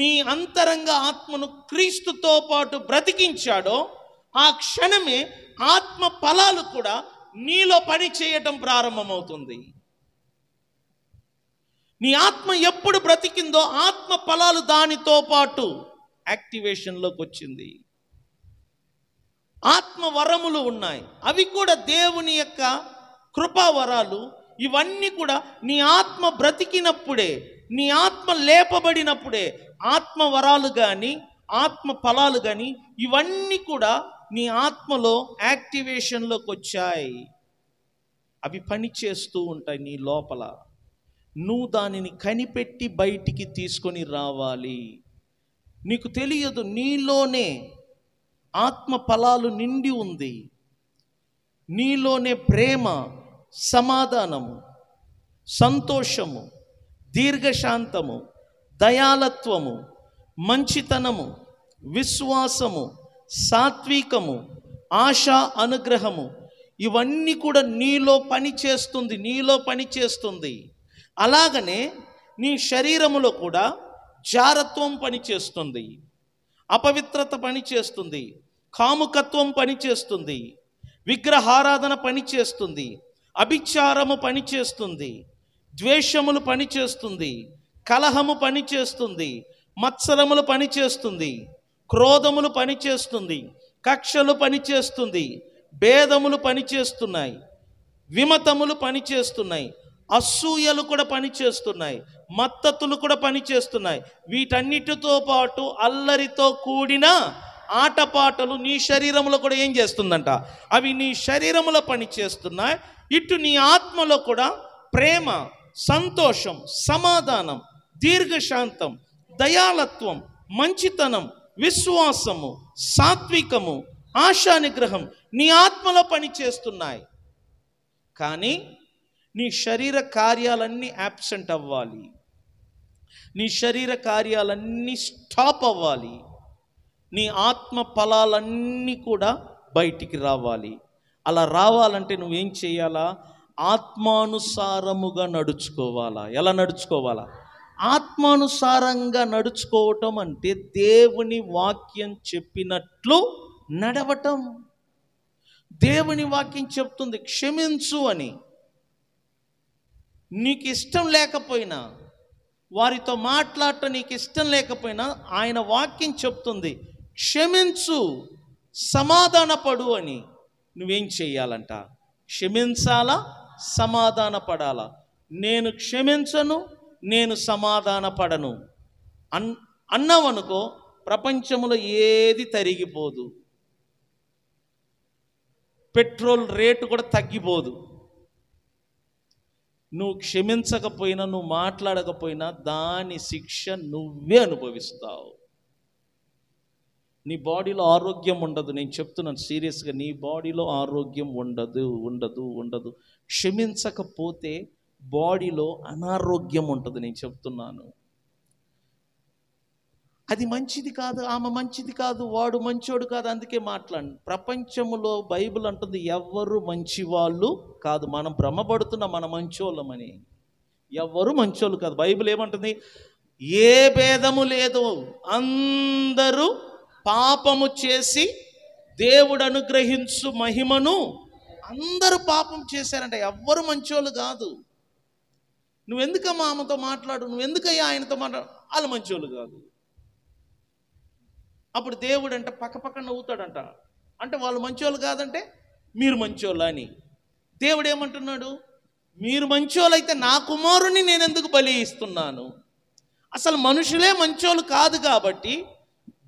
నీ అంతరంగ ఆత్మను క్రీస్తుతో పాటు బ్రతికించాడో ఆ క్షణమే ఆత్మ ఫలాలు కూడా నీలో పని చేయటం ప్రారంభమవుతుంది నీ ఆత్మ ఎప్పుడు బ్రతికిందో ఆత్మ ఫలాలు దానితో పాటు యాక్టివేషన్లోకి వచ్చింది ఆత్మ వరములు ఉన్నాయి అవి కూడా దేవుని యొక్క కృపావరాలు ఇవన్నీ కూడా నీ ఆత్మ బ్రతికినప్పుడే నీ ఆత్మ లేపబడినప్పుడే ఆత్మ వరాలు కానీ ఆత్మ ఫలాలు కానీ ఇవన్నీ కూడా నీ ఆత్మలో యాక్టివేషన్లోకి వచ్చాయి అవి పని చేస్తూ ఉంటాయి నీ లోపల నువ్వు దానిని కనిపెట్టి బయటికి తీసుకొని రావాలి నీకు తెలియదు నీలోనే ఆత్మ ఫలాలు నిండి ఉంది నీలోనే ప్రేమ సమాధానము సంతోషము దీర్ఘశాంతము దయాలత్వము మంచితనము విశ్వాసము సాత్వికము ఆశా అనుగ్రహము ఇవన్నీ కూడా నీలో పని చేస్తుంది నీలో పని చేస్తుంది అలాగనే నీ శరీరములో కూడా జారత్వం పనిచేస్తుంది అపవిత్రత పనిచేస్తుంది కాముకత్వం పనిచేస్తుంది విగ్రహారాధన పనిచేస్తుంది అభిచారము పనిచేస్తుంది ద్వేషములు పనిచేస్తుంది కలహము పనిచేస్తుంది మత్సరములు పనిచేస్తుంది క్రోధములు పనిచేస్తుంది కక్షలు పనిచేస్తుంది భేదములు పనిచేస్తున్నాయి విమతములు పనిచేస్తున్నాయి అసూయలు కూడా పనిచేస్తున్నాయి మత్తతులు కూడా పనిచేస్తున్నాయి వీటన్నిటితో పాటు అల్లరితో కూడిన ఆటపాటలు నీ శరీరంలో కూడా ఏం చేస్తుందంట అవి నీ శరీరంలో పనిచేస్తున్నాయి ఇటు నీ ఆత్మలో కూడా ప్రేమ సంతోషం సమాధానం దీర్ఘశాంతం దయాలత్వం మంచితనం విశ్వాసము సాత్వికము ఆశానిగ్రహం నీ ఆత్మలో పనిచేస్తున్నాయి కానీ నీ శరీర కార్యాలన్నీ యాబ్సెంట్ అవ్వాలి నీ శరీర కార్యాలన్నీ స్టాప్ అవ్వాలి నీ ఆత్మ ఫలాలన్నీ కూడా బయటికి రావాలి అలా రావాలంటే నువ్వేం చేయాలా ఆత్మానుసారముగా నడుచుకోవాలా ఎలా నడుచుకోవాలా ఆత్మానుసారంగా నడుచుకోవటం అంటే దేవుని వాక్యం చెప్పినట్లు నడవటం దేవుని వాక్యం చెప్తుంది క్షమించు అని నీకు ఇష్టం లేకపోయినా వారితో మాట్లాడటం నీకు ఇష్టం లేకపోయినా ఆయన వాక్యం చెప్తుంది క్షమించు సమాధానపడు అని నువ్వేం చేయాలంట క్షమించాలా సమాధాన పడాలా నేను క్షమించను నేను సమాధాన పడను అన్ అన్నావనుకో ప్రపంచంలో ఏది తరిగిపోదు పెట్రోల్ రేటు కూడా తగ్గిపోదు నువ్వు క్షమించకపోయినా నువ్వు మాట్లాడకపోయినా దాని శిక్ష నువ్వే అనుభవిస్తావు నీ బాడీలో ఆరోగ్యం ఉండదు నేను చెప్తున్నాను సీరియస్గా నీ బాడీలో ఆరోగ్యం ఉండదు ఉండదు ఉండదు క్షమించకపోతే బాడీలో అనారోగ్యం ఉంటుంది నేను చెప్తున్నాను అది మంచిది కాదు ఆమె మంచిది కాదు వాడు మంచోడు కాదు అందుకే మాట్లాడు ప్రపంచంలో బైబిల్ అంటుంది ఎవరు మంచివాళ్ళు కాదు మనం భ్రమపడుతున్న మన మంచోళ్ళమని ఎవరు మంచోళ్ళు కాదు బైబిల్ ఏమంటుంది ఏ భేదము లేదు అందరూ పాపము చేసి దేవుడు అనుగ్రహించు మహిమను అందరూ పాపం చేశారంట ఎవ్వరు మంచోళ్ళు కాదు మా ఆమెతో మాట్లాడు నువ్వెందుకయ్యా ఆయనతో మాట్లాడు వాళ్ళు మంచోళ్ళు కాదు అప్పుడు దేవుడంట పక్క పక్క నవ్వుతాడంట అంటే వాళ్ళు మంచోళ్ళు కాదంటే మీరు మంచోళ్ళు అని దేవుడు ఏమంటున్నాడు మీరు మంచోళ్ళైతే నా కుమారుని నేను ఎందుకు బలి ఇస్తున్నాను అసలు మనుషులే మంచోళ్ళు కాదు కాబట్టి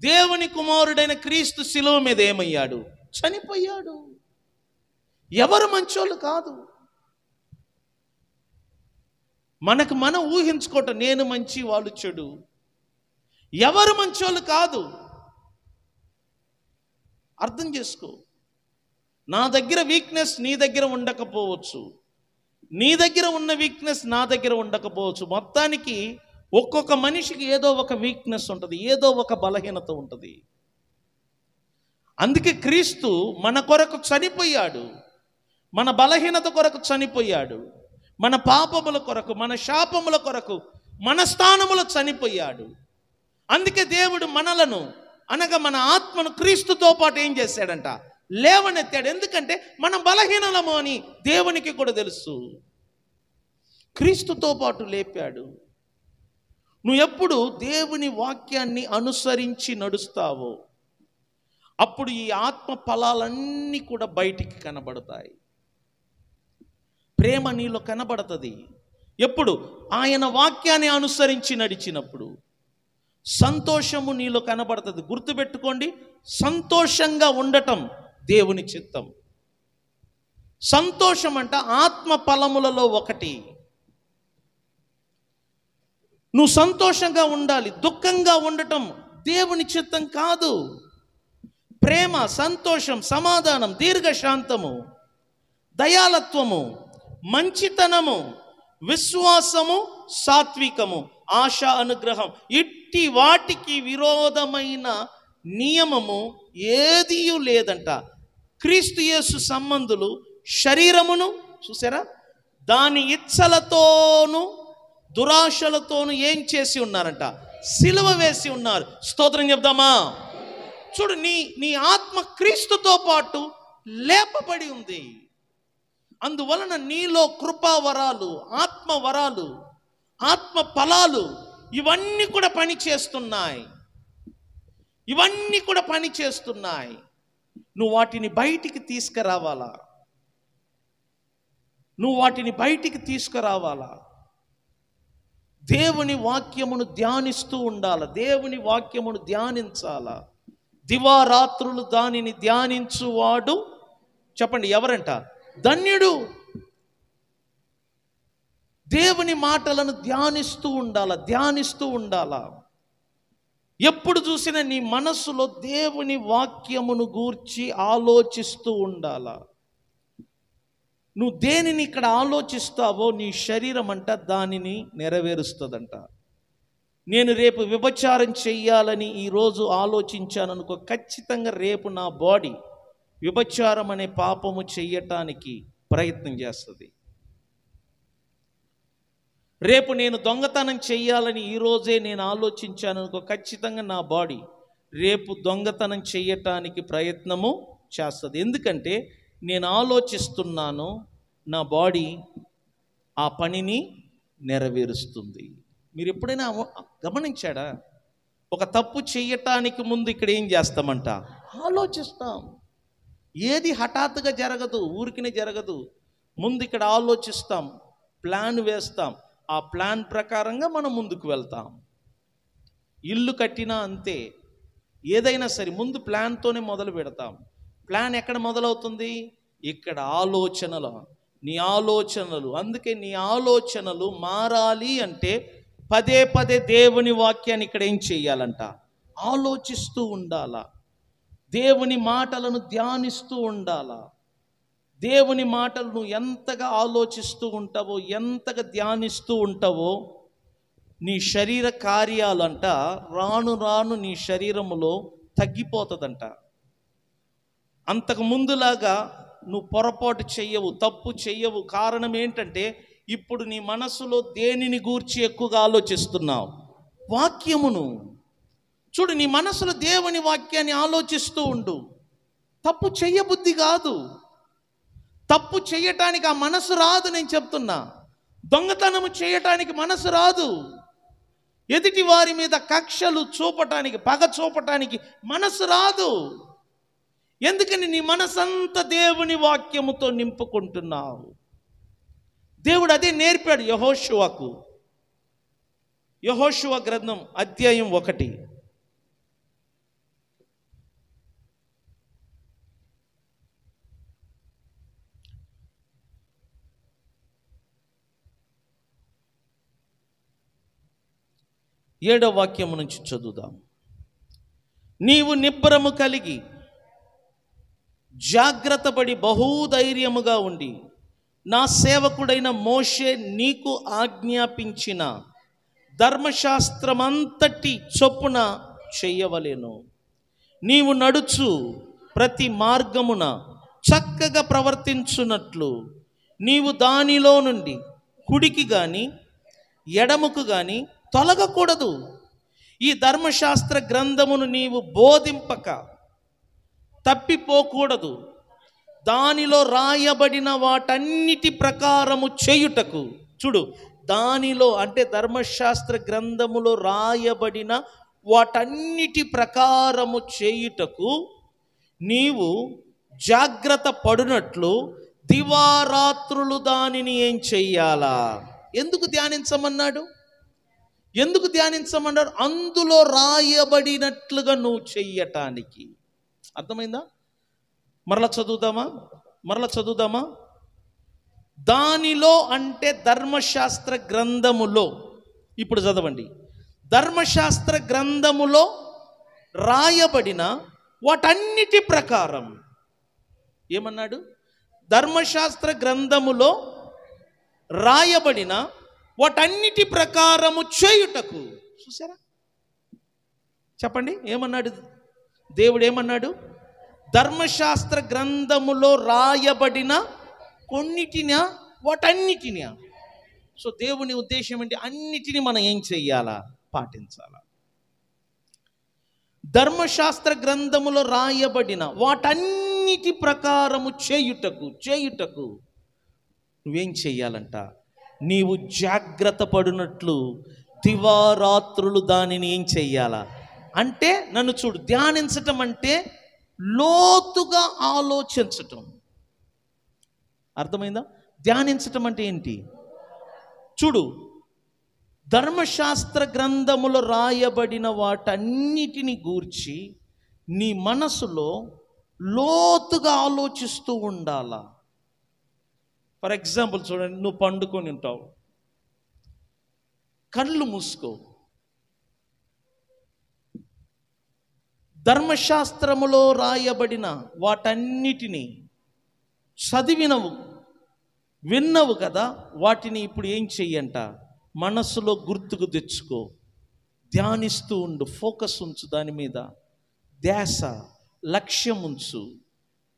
దేవుని కుమారుడైన క్రీస్తు శిలువ మీద ఏమయ్యాడు చనిపోయాడు ఎవరు మంచోళ్ళు కాదు మనకు మనం ఊహించుకోవటం నేను మంచి వాళ్ళు చెడు ఎవరు మంచోళ్ళు కాదు అర్థం చేసుకో నా దగ్గర వీక్నెస్ నీ దగ్గర ఉండకపోవచ్చు నీ దగ్గర ఉన్న వీక్నెస్ నా దగ్గర ఉండకపోవచ్చు మొత్తానికి ఒక్కొక్క మనిషికి ఏదో ఒక వీక్నెస్ ఉంటుంది ఏదో ఒక బలహీనత ఉంటుంది అందుకే క్రీస్తు మన కొరకు చనిపోయాడు మన బలహీనత కొరకు చనిపోయాడు మన పాపముల కొరకు మన శాపముల కొరకు మన స్థానములో చనిపోయాడు అందుకే దేవుడు మనలను అనగా మన ఆత్మను క్రీస్తుతో పాటు ఏం చేశాడంట లేవనెత్తాడు ఎందుకంటే మనం బలహీనలము అని దేవునికి కూడా తెలుసు క్రీస్తుతో పాటు లేపాడు నువ్వు ఎప్పుడు దేవుని వాక్యాన్ని అనుసరించి నడుస్తావో అప్పుడు ఈ ఆత్మ ఫలాలన్నీ కూడా బయటికి కనబడతాయి ప్రేమ నీలో కనబడుతుంది ఎప్పుడు ఆయన వాక్యాన్ని అనుసరించి నడిచినప్పుడు సంతోషము నీలో కనబడుతుంది గుర్తుపెట్టుకోండి సంతోషంగా ఉండటం దేవుని చిత్తం సంతోషం అంట ఆత్మ ఫలములలో ఒకటి నువ్వు సంతోషంగా ఉండాలి దుఃఖంగా ఉండటం దేవుని చిత్తం కాదు ప్రేమ సంతోషం సమాధానం దీర్ఘశాంతము దయాలత్వము మంచితనము విశ్వాసము సాత్వికము ఆశ అనుగ్రహం ఇట్టి వాటికి విరోధమైన నియమము ఏదీ లేదంట క్రీస్తు యేసు సంబంధులు శరీరమును చూసారా దాని ఇచ్చలతోను దురాశలతోనూ ఏం చేసి ఉన్నారంట సిలువ వేసి ఉన్నారు స్తోత్రం చెప్దామా చూడు నీ నీ ఆత్మ క్రీస్తుతో పాటు లేపబడి ఉంది అందువలన నీలో కృపావరాలు ఆత్మవరాలు ఆత్మ ఫలాలు ఇవన్నీ కూడా పనిచేస్తున్నాయి ఇవన్నీ కూడా పనిచేస్తున్నాయి నువ్వు వాటిని బయటికి తీసుకురావాలా నువ్వు వాటిని బయటికి తీసుకురావాలా దేవుని వాక్యమును ధ్యానిస్తూ ఉండాలా దేవుని వాక్యమును ధ్యానించాలా దివారాత్రులు దానిని ధ్యానించువాడు చెప్పండి ఎవరంట ధన్యుడు దేవుని మాటలను ధ్యానిస్తూ ఉండాలా ధ్యానిస్తూ ఉండాలా ఎప్పుడు చూసినా నీ మనస్సులో దేవుని వాక్యమును గూర్చి ఆలోచిస్తూ ఉండాల నువ్వు దేనిని ఇక్కడ ఆలోచిస్తావో నీ శరీరం అంట దానిని నెరవేరుస్తుందంట నేను రేపు విభచారం చెయ్యాలని ఈరోజు ఆలోచించాను అనుకో ఖచ్చితంగా రేపు నా బాడీ విభచారం అనే పాపము చెయ్యటానికి ప్రయత్నం చేస్తుంది రేపు నేను దొంగతనం చేయాలని ఈరోజే నేను ఆలోచించాను అనుకో ఖచ్చితంగా నా బాడీ రేపు దొంగతనం చేయటానికి ప్రయత్నము చేస్తుంది ఎందుకంటే నేను ఆలోచిస్తున్నాను నా బాడీ ఆ పనిని నెరవేరుస్తుంది మీరు ఎప్పుడైనా గమనించాడా ఒక తప్పు చేయటానికి ముందు ఇక్కడ ఏం చేస్తామంట ఆలోచిస్తాం ఏది హఠాత్తుగా జరగదు ఊరికినే జరగదు ముందు ఇక్కడ ఆలోచిస్తాం ప్లాన్ వేస్తాం ఆ ప్లాన్ ప్రకారంగా మనం ముందుకు వెళ్తాం ఇల్లు కట్టినా అంతే ఏదైనా సరే ముందు ప్లాన్తోనే మొదలు పెడతాం ప్లాన్ ఎక్కడ మొదలవుతుంది ఇక్కడ ఆలోచనలు నీ ఆలోచనలు అందుకే నీ ఆలోచనలు మారాలి అంటే పదే పదే దేవుని వాక్యాన్ని ఇక్కడ ఏం చేయాలంట ఆలోచిస్తూ ఉండాలా దేవుని మాటలను ధ్యానిస్తూ ఉండాలా దేవుని మాటలు నువ్వు ఎంతగా ఆలోచిస్తూ ఉంటావో ఎంతగా ధ్యానిస్తూ ఉంటావో నీ శరీర కార్యాలంట రాను రాను నీ శరీరములో తగ్గిపోతుందంట అంతకు ముందులాగా నువ్వు పొరపాటు చెయ్యవు తప్పు చెయ్యవు కారణం ఏంటంటే ఇప్పుడు నీ మనసులో దేనిని గూర్చి ఎక్కువగా ఆలోచిస్తున్నావు వాక్యమును చూడు నీ మనసులో దేవుని వాక్యాన్ని ఆలోచిస్తూ ఉండు తప్పు చెయ్యబుద్ధి కాదు తప్పు చేయటానికి ఆ మనసు రాదు నేను చెప్తున్నా దొంగతనము చేయటానికి మనసు రాదు ఎదుటి వారి మీద కక్షలు చూపటానికి పగ చూపటానికి మనసు రాదు ఎందుకని నీ మనసంతా దేవుని వాక్యముతో నింపుకుంటున్నావు దేవుడు అదే నేర్పాడు యహోశువకు యహోశువ గ్రంథం అధ్యాయం ఒకటి ఏడవ వాక్యం నుంచి చదువుదాం నీవు నిబ్బరము కలిగి జాగ్రత్త పడి బహుధైర్యముగా ఉండి నా సేవకుడైన మోషే నీకు ఆజ్ఞాపించిన ధర్మశాస్త్రమంతటి చొప్పున చెయ్యవలేను నీవు నడుచు ప్రతి మార్గమున చక్కగా ప్రవర్తించున్నట్లు నీవు దానిలో నుండి కుడికి కానీ ఎడముకు కానీ తొలగకూడదు ఈ ధర్మశాస్త్ర గ్రంథమును నీవు బోధింపక తప్పిపోకూడదు దానిలో రాయబడిన వాటన్నిటి ప్రకారము చేయుటకు చూడు దానిలో అంటే ధర్మశాస్త్ర గ్రంథములో రాయబడిన వాటన్నిటి ప్రకారము చేయుటకు నీవు జాగ్రత్త పడినట్లు దివారాత్రులు దానిని ఏం చెయ్యాలా ఎందుకు ధ్యానించమన్నాడు ఎందుకు ధ్యానించమన్నారు అందులో రాయబడినట్లుగా నువ్వు చెయ్యటానికి అర్థమైందా మరల చదువుదామా మరల చదువుదామా దానిలో అంటే ధర్మశాస్త్ర గ్రంథములో ఇప్పుడు చదవండి ధర్మశాస్త్ర గ్రంథములో రాయబడిన వాటన్నిటి ప్రకారం ఏమన్నాడు ధర్మశాస్త్ర గ్రంథములో రాయబడిన వాటన్నిటి ప్రకారము చేయుటకు చూసారా చెప్పండి ఏమన్నాడు దేవుడు ఏమన్నాడు ధర్మశాస్త్ర గ్రంథములో రాయబడిన కొన్నిటినా వాటన్నిటినా సో దేవుని ఉద్దేశం ఏంటి అన్నిటిని మనం ఏం చెయ్యాలా పాటించాలా ధర్మశాస్త్ర గ్రంథములో రాయబడిన వాటన్నిటి ప్రకారము చేయుటకు చేయుటకు నువ్వేం చెయ్యాలంట నీవు జాగ్రత్త పడినట్లు దివారాత్రులు దానిని ఏం చెయ్యాలా అంటే నన్ను చూడు ధ్యానించటం అంటే లోతుగా ఆలోచించటం అర్థమైందా ధ్యానించటం అంటే ఏంటి చూడు ధర్మశాస్త్ర గ్రంథములు రాయబడిన వాటన్నిటిని గూర్చి నీ మనసులో లోతుగా ఆలోచిస్తూ ఉండాలా ఫర్ ఎగ్జాంపుల్ చూడండి నువ్వు పండుకొని ఉంటావు కళ్ళు మూసుకో ధర్మశాస్త్రములో రాయబడిన వాటన్నిటినీ చదివినవు విన్నవు కదా వాటిని ఇప్పుడు ఏం చెయ్యంట మనస్సులో గుర్తుకు తెచ్చుకో ధ్యానిస్తూ ఉండు ఫోకస్ ఉంచు దాని మీద ధ్యాస లక్ష్యం ఉంచు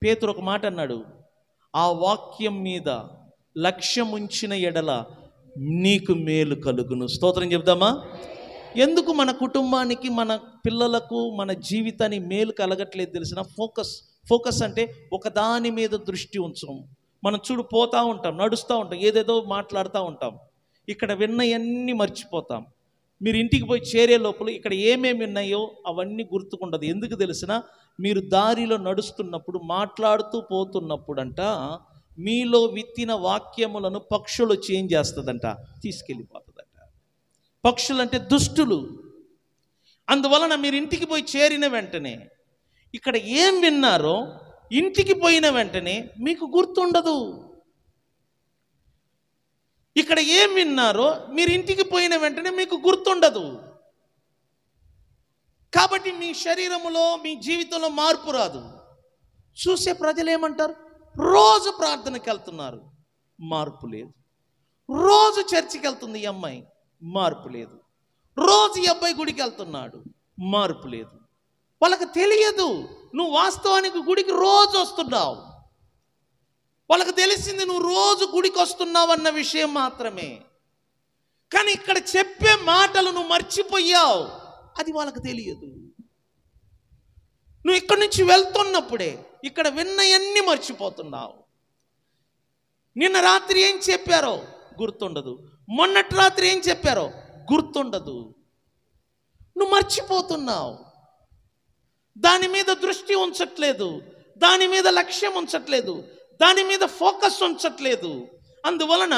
పేతురు ఒక మాట అన్నాడు ఆ వాక్యం మీద లక్ష్యముంచిన ఎడల నీకు మేలు కలుగును స్తోత్రం చెప్దామా ఎందుకు మన కుటుంబానికి మన పిల్లలకు మన జీవితాన్ని మేలు కలగట్లేదు తెలిసిన ఫోకస్ ఫోకస్ అంటే ఒకదాని మీద దృష్టి ఉంచం మనం చూడు పోతూ ఉంటాం నడుస్తూ ఉంటాం ఏదేదో మాట్లాడుతూ ఉంటాం ఇక్కడ విన్నయన్నీ మర్చిపోతాం మీరు ఇంటికి పోయి చేరే లోపల ఇక్కడ ఏమేమి ఉన్నాయో అవన్నీ గుర్తుకుండదు ఎందుకు తెలిసిన మీరు దారిలో నడుస్తున్నప్పుడు మాట్లాడుతూ పోతున్నప్పుడు అంట మీలో విత్తిన వాక్యములను పక్షులు చేంజ్ చేస్తుందంట తీసుకెళ్ళిపోతుందంట పక్షులు అంటే దుష్టులు అందువలన మీరు ఇంటికి పోయి చేరిన వెంటనే ఇక్కడ ఏం విన్నారో ఇంటికి పోయిన వెంటనే మీకు గుర్తుండదు ఇక్కడ ఏం విన్నారో మీరు ఇంటికి పోయిన వెంటనే మీకు గుర్తుండదు కాబట్టి మీ శరీరములో మీ జీవితంలో మార్పు రాదు చూసే ప్రజలు ఏమంటారు రోజు ప్రార్థనకి వెళ్తున్నారు మార్పు లేదు రోజు చర్చికి వెళ్తుంది ఈ అమ్మాయి మార్పు లేదు రోజు ఈ అబ్బాయి గుడికి వెళ్తున్నాడు మార్పు లేదు వాళ్ళకి తెలియదు నువ్వు వాస్తవానికి గుడికి రోజు వస్తున్నావు వాళ్ళకి తెలిసింది నువ్వు రోజు గుడికి వస్తున్నావు అన్న విషయం మాత్రమే కానీ ఇక్కడ చెప్పే మాటలు నువ్వు మర్చిపోయావు అది వాళ్ళకి తెలియదు నువ్వు ఇక్కడి నుంచి వెళ్తున్నప్పుడే ఇక్కడ విన్నయన్నీ మర్చిపోతున్నావు నిన్న రాత్రి ఏం చెప్పారో గుర్తుండదు మొన్నటి రాత్రి ఏం చెప్పారో గుర్తుండదు నువ్వు మర్చిపోతున్నావు దాని మీద దృష్టి ఉంచట్లేదు దాని మీద లక్ష్యం ఉంచట్లేదు దాని మీద ఫోకస్ ఉంచట్లేదు అందువలన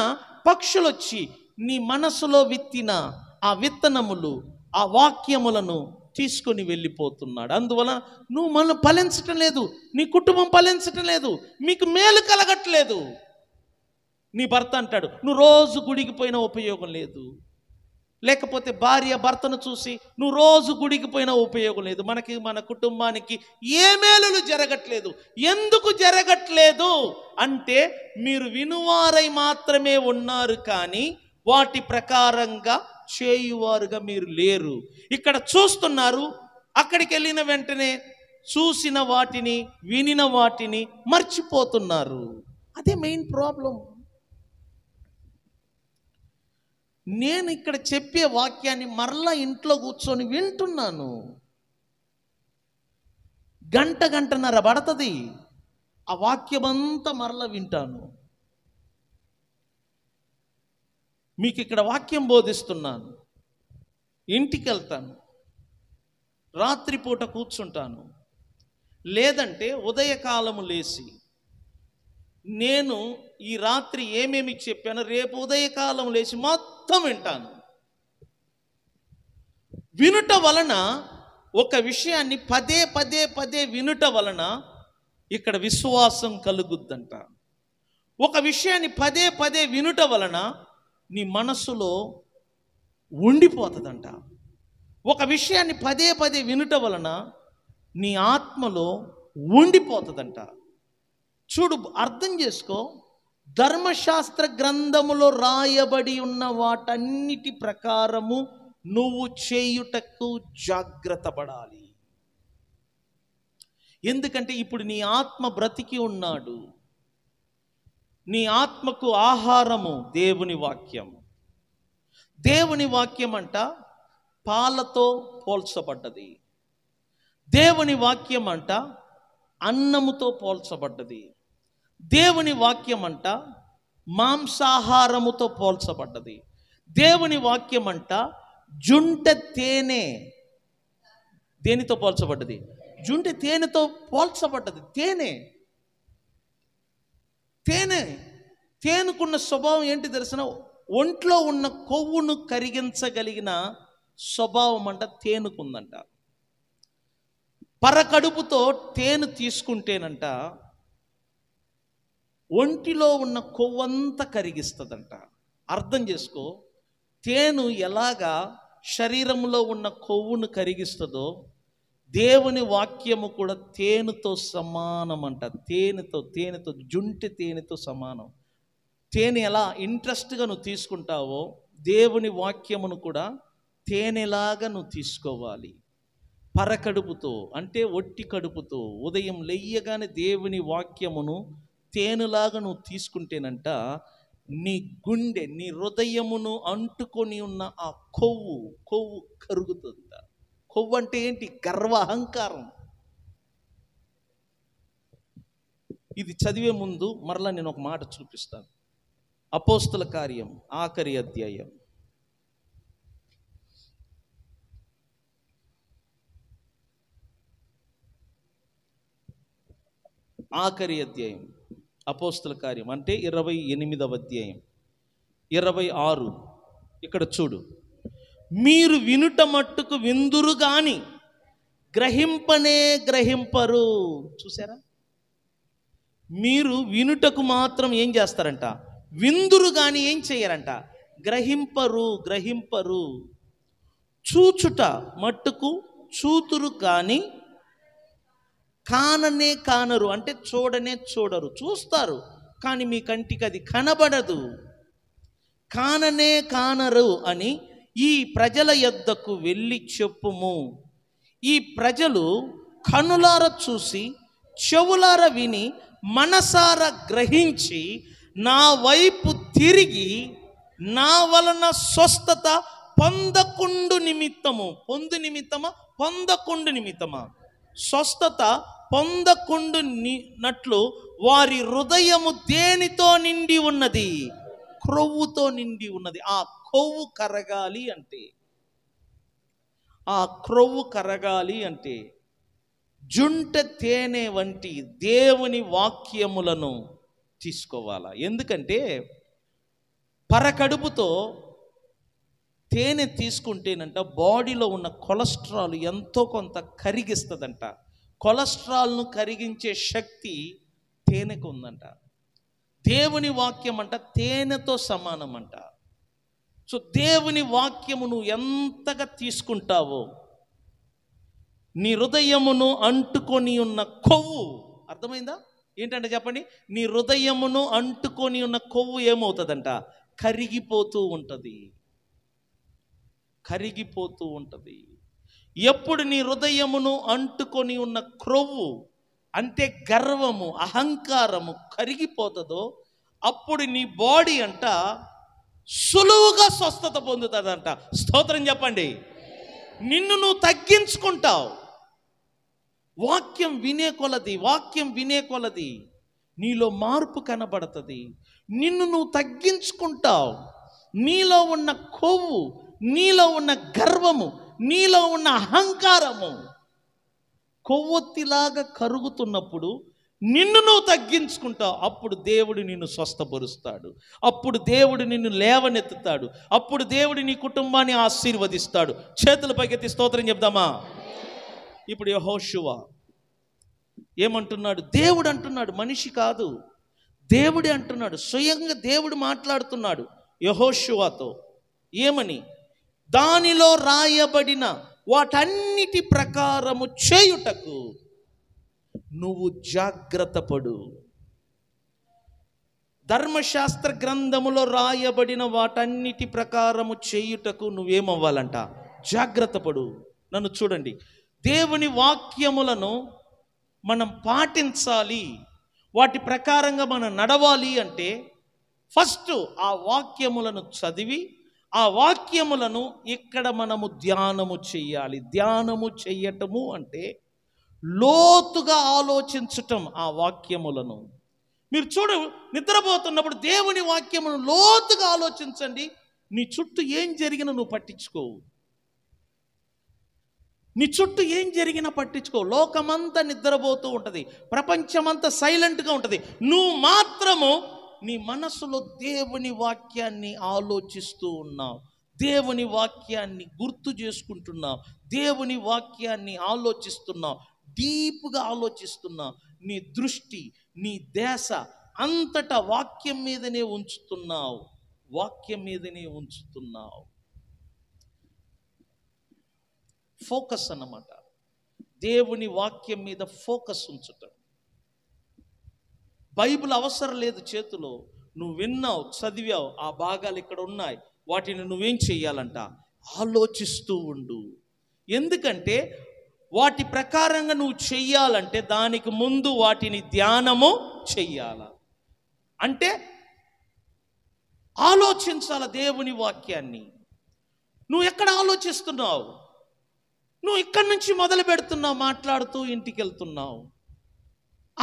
పక్షులు వచ్చి నీ మనసులో విత్తిన ఆ విత్తనములు ఆ వాక్యములను తీసుకొని వెళ్ళిపోతున్నాడు అందువలన నువ్వు మనం ఫలించటం లేదు నీ కుటుంబం ఫలించటం లేదు మీకు మేలు కలగట్లేదు నీ భర్త అంటాడు నువ్వు రోజు గుడికి పోయిన ఉపయోగం లేదు లేకపోతే భార్య భర్తను చూసి నువ్వు రోజు గుడికి పోయినా ఉపయోగం లేదు మనకి మన కుటుంబానికి ఏ మేలులు జరగట్లేదు ఎందుకు జరగట్లేదు అంటే మీరు వినువారై మాత్రమే ఉన్నారు కానీ వాటి ప్రకారంగా చేయువారుగా మీరు లేరు ఇక్కడ చూస్తున్నారు అక్కడికి వెళ్ళిన వెంటనే చూసిన వాటిని వినిన వాటిని మర్చిపోతున్నారు అదే మెయిన్ ప్రాబ్లం నేను ఇక్కడ చెప్పే వాక్యాన్ని మరలా ఇంట్లో కూర్చొని వింటున్నాను గంట గంటన్నర పడుతుంది ఆ వాక్యమంతా మరలా వింటాను మీకు ఇక్కడ వాక్యం బోధిస్తున్నాను ఇంటికి వెళ్తాను రాత్రిపూట కూర్చుంటాను లేదంటే ఉదయకాలము లేచి నేను ఈ రాత్రి ఏమేమి చెప్పాను రేపు ఉదయకాలం లేచి మొత్తం వింటాను వినుట వలన ఒక విషయాన్ని పదే పదే పదే వినుట వలన ఇక్కడ విశ్వాసం కలుగుద్దంట ఒక విషయాన్ని పదే పదే వినుట వలన నీ మనస్సులో ఉండిపోతుందంట ఒక విషయాన్ని పదే పదే వినుట వలన నీ ఆత్మలో ఉండిపోతుందంట చూడు అర్థం చేసుకో ధర్మశాస్త్ర గ్రంథములో రాయబడి ఉన్న వాటన్నిటి ప్రకారము నువ్వు చేయుటకు జాగ్రత్త పడాలి ఎందుకంటే ఇప్పుడు నీ ఆత్మ బ్రతికి ఉన్నాడు నీ ఆత్మకు ఆహారము దేవుని వాక్యం దేవుని వాక్యం అంట పాలతో పోల్చబడ్డది దేవుని వాక్యం అంట అన్నముతో పోల్చబడ్డది దేవుని వాక్యం అంట మాంసాహారముతో పోల్చబడ్డది దేవుని వాక్యం అంట జుంట తేనె దేనితో పోల్చబడ్డది జుంటి తేనెతో పోల్చబడ్డది తేనె తేనె తేనుకున్న స్వభావం ఏంటి తెలిసిన ఒంట్లో ఉన్న కొవ్వును కరిగించగలిగిన స్వభావం అంట తేనుకుందంట పరకడుపుతో తేను తీసుకుంటేనంట ఒంటిలో ఉన్న కొవ్వంతా కరిగిస్తుందంట అర్థం చేసుకో తేను ఎలాగా శరీరంలో ఉన్న కొవ్వును కరిగిస్తుందో దేవుని వాక్యము కూడా తేనెతో సమానం అంట తేనెతో తేనెతో జుంటి తేనెతో సమానం తేనె ఎలా ఇంట్రెస్ట్గా నువ్వు తీసుకుంటావో దేవుని వాక్యమును కూడా తేనెలాగా నువ్వు తీసుకోవాలి పరకడుపుతో అంటే ఒట్టి కడుపుతో ఉదయం లెయ్యగానే దేవుని వాక్యమును తేనెలాగా నువ్వు తీసుకుంటేనంట నీ గుండె నీ హృదయమును అంటుకొని ఉన్న ఆ కొవ్వు కొవ్వు కరుగుతుంట కొవ్వు అంటే ఏంటి గర్వ అహంకారం ఇది చదివే ముందు మరలా నేను ఒక మాట చూపిస్తాను అపోస్తుల కార్యం ఆఖరి అధ్యాయం ఆఖరి అధ్యాయం అపోస్తుల కార్యం అంటే ఇరవై ఎనిమిదవ అధ్యాయం ఇరవై ఆరు ఇక్కడ చూడు మీరు వినుట మట్టుకు విందురు కానీ గ్రహింపనే గ్రహింపరు చూసారా మీరు వినుటకు మాత్రం ఏం చేస్తారంట విందురు కానీ ఏం చేయరంట గ్రహింపరు గ్రహింపరు చూచుట మట్టుకు చూతురు కానీ కాననే కానరు అంటే చూడనే చూడరు చూస్తారు కానీ మీ కంటికి అది కనబడదు కాననే కానరు అని ఈ ప్రజల యొద్దకు వెళ్ళి చెప్పుము ఈ ప్రజలు కనులార చూసి చెవులార విని మనసార గ్రహించి నా వైపు తిరిగి నా వలన స్వస్థత పొందకుండు నిమిత్తము పొందు నిమిత్తమా పొందకుండు నిమిత్తమా స్వస్థత పొందకుండు నట్లు వారి హృదయము దేనితో నిండి ఉన్నది క్రొవ్వుతో నిండి ఉన్నది ఆ కొవ్వు కరగాలి అంటే ఆ క్రొవ్వు కరగాలి అంటే జుంట తేనె వంటి దేవుని వాక్యములను తీసుకోవాలా ఎందుకంటే పరకడుపుతో తేనె తీసుకుంటేనంట బాడీలో ఉన్న కొలెస్ట్రాల్ ఎంతో కొంత కరిగిస్తుందంట కొలెస్ట్రాల్ను కరిగించే శక్తి తేనెకు ఉందంట దేవుని వాక్యం అంట తేనెతో సమానం అంట సో దేవుని వాక్యము నువ్వు ఎంతగా తీసుకుంటావో నీ హృదయమును అంటుకొని ఉన్న కొవ్వు అర్థమైందా ఏంటంటే చెప్పండి నీ హృదయమును అంటుకొని ఉన్న కొవ్వు ఏమవుతుందంట కరిగిపోతూ ఉంటుంది కరిగిపోతూ ఉంటుంది ఎప్పుడు నీ హృదయమును అంటుకొని ఉన్న క్రొవ్వు అంటే గర్వము అహంకారము కరిగిపోతుందో అప్పుడు నీ బాడీ అంట సులువుగా స్వస్థత పొందుతుందంట స్తోత్రం చెప్పండి నిన్ను నువ్వు తగ్గించుకుంటావు వాక్యం వినే కొలది వాక్యం వినే కొలది నీలో మార్పు కనబడుతుంది నిన్ను నువ్వు తగ్గించుకుంటావు నీలో ఉన్న కొవ్వు నీలో ఉన్న గర్వము నీలో ఉన్న అహంకారము కొవ్వొత్తిలాగా కరుగుతున్నప్పుడు నిన్ను నువ్వు తగ్గించుకుంటావు అప్పుడు దేవుడు నిన్ను స్వస్థపరుస్తాడు అప్పుడు దేవుడు నిన్ను లేవనెత్తుతాడు అప్పుడు దేవుడు నీ కుటుంబాన్ని ఆశీర్వదిస్తాడు చేతుల పైకెత్తి స్తోత్రం చెప్దామా ఇప్పుడు యహోశువ ఏమంటున్నాడు దేవుడు అంటున్నాడు మనిషి కాదు దేవుడే అంటున్నాడు స్వయంగా దేవుడు మాట్లాడుతున్నాడు యహోశువాతో ఏమని దానిలో రాయబడిన వాటన్నిటి ప్రకారము చేయుటకు నువ్వు జాగ్రత్త పడు ధర్మశాస్త్ర గ్రంథములో రాయబడిన వాటన్నిటి ప్రకారము చేయుటకు నువ్వేమవ్వాలంట జాగ్రత్త పడు నన్ను చూడండి దేవుని వాక్యములను మనం పాటించాలి వాటి ప్రకారంగా మనం నడవాలి అంటే ఫస్ట్ ఆ వాక్యములను చదివి ఆ వాక్యములను ఇక్కడ మనము ధ్యానము చెయ్యాలి ధ్యానము చెయ్యటము అంటే లోతుగా ఆలోచించటం ఆ వాక్యములను మీరు చూడ నిద్రపోతున్నప్పుడు దేవుని వాక్యమును లోతుగా ఆలోచించండి నీ చుట్టూ ఏం జరిగినా నువ్వు పట్టించుకోవు నీ చుట్టూ ఏం జరిగినా పట్టించుకో లోకమంతా నిద్రపోతూ ఉంటుంది ప్రపంచమంతా సైలెంట్గా ఉంటుంది నువ్వు మాత్రము నీ మనసులో దేవుని వాక్యాన్ని ఆలోచిస్తూ ఉన్నావు దేవుని వాక్యాన్ని గుర్తు చేసుకుంటున్నావు దేవుని వాక్యాన్ని ఆలోచిస్తున్నావు డీప్గా ఆలోచిస్తున్నావు నీ దృష్టి నీ దేశ అంతటా వాక్యం మీదనే ఉంచుతున్నావు వాక్యం మీదనే ఉంచుతున్నావు ఫోకస్ అన్నమాట దేవుని వాక్యం మీద ఫోకస్ ఉంచటం బైబిల్ అవసరం లేదు చేతిలో నువ్వు విన్నావు చదివావు ఆ భాగాలు ఇక్కడ ఉన్నాయి వాటిని నువ్వేం చెయ్యాలంట ఆలోచిస్తూ ఉండు ఎందుకంటే వాటి ప్రకారంగా నువ్వు చెయ్యాలంటే దానికి ముందు వాటిని ధ్యానము చెయ్యాల అంటే ఆలోచించాల దేవుని వాక్యాన్ని నువ్వు ఎక్కడ ఆలోచిస్తున్నావు నువ్వు ఇక్కడి నుంచి మొదలు పెడుతున్నావు మాట్లాడుతూ ఇంటికి వెళ్తున్నావు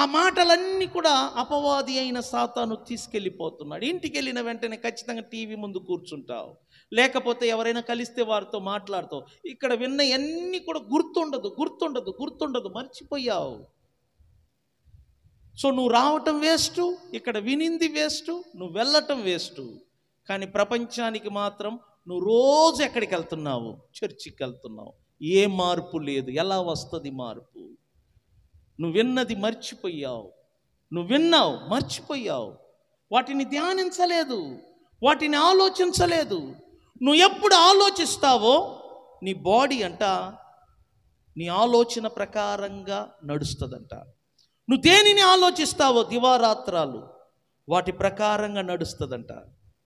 ఆ మాటలన్నీ కూడా అపవాది అయిన సాతాను తీసుకెళ్ళిపోతున్నాడు ఇంటికి వెళ్ళిన వెంటనే ఖచ్చితంగా టీవీ ముందు కూర్చుంటావు లేకపోతే ఎవరైనా కలిస్తే వారితో మాట్లాడతావు ఇక్కడ విన్న అన్నీ కూడా గుర్తుండదు గుర్తుండదు గుర్తుండదు మర్చిపోయావు సో నువ్వు రావటం వేస్ట్ ఇక్కడ వినింది వేస్ట్ నువ్వు వెళ్ళటం వేస్ట్ కానీ ప్రపంచానికి మాత్రం నువ్వు రోజు ఎక్కడికి వెళ్తున్నావు చర్చికి వెళ్తున్నావు ఏ మార్పు లేదు ఎలా వస్తుంది మార్పు నువ్వు విన్నది మర్చిపోయావు నువ్వు విన్నావు మర్చిపోయావు వాటిని ధ్యానించలేదు వాటిని ఆలోచించలేదు నువ్వు ఎప్పుడు ఆలోచిస్తావో నీ బాడీ అంట నీ ఆలోచన ప్రకారంగా నడుస్తుందంట నువ్వు దేనిని ఆలోచిస్తావో దివారాత్రాలు వాటి ప్రకారంగా నడుస్తుందంట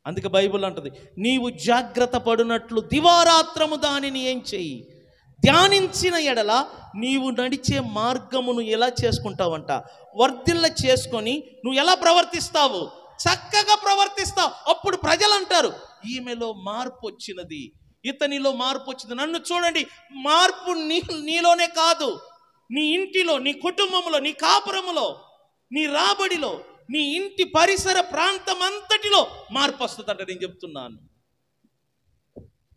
అందుకే బైబుల్ అంటది నీవు జాగ్రత్త పడినట్లు దివారాత్రము దానిని ఏం చెయ్యి ధ్యానించిన ఎడల నీవు నడిచే మార్గమును ఎలా చేసుకుంటావంట వర్ధిల్ల చేసుకొని నువ్వు ఎలా ప్రవర్తిస్తావు చక్కగా ప్రవర్తిస్తావు అప్పుడు ప్రజలు అంటారు ఈమెలో మార్పు వచ్చినది ఇతనిలో మార్పు వచ్చింది నన్ను చూడండి మార్పు నీ నీలోనే కాదు నీ ఇంటిలో నీ కుటుంబంలో నీ కాపురములో నీ రాబడిలో నీ ఇంటి పరిసర ప్రాంతం అంతటిలో మార్పు వస్తుందంట నేను చెప్తున్నాను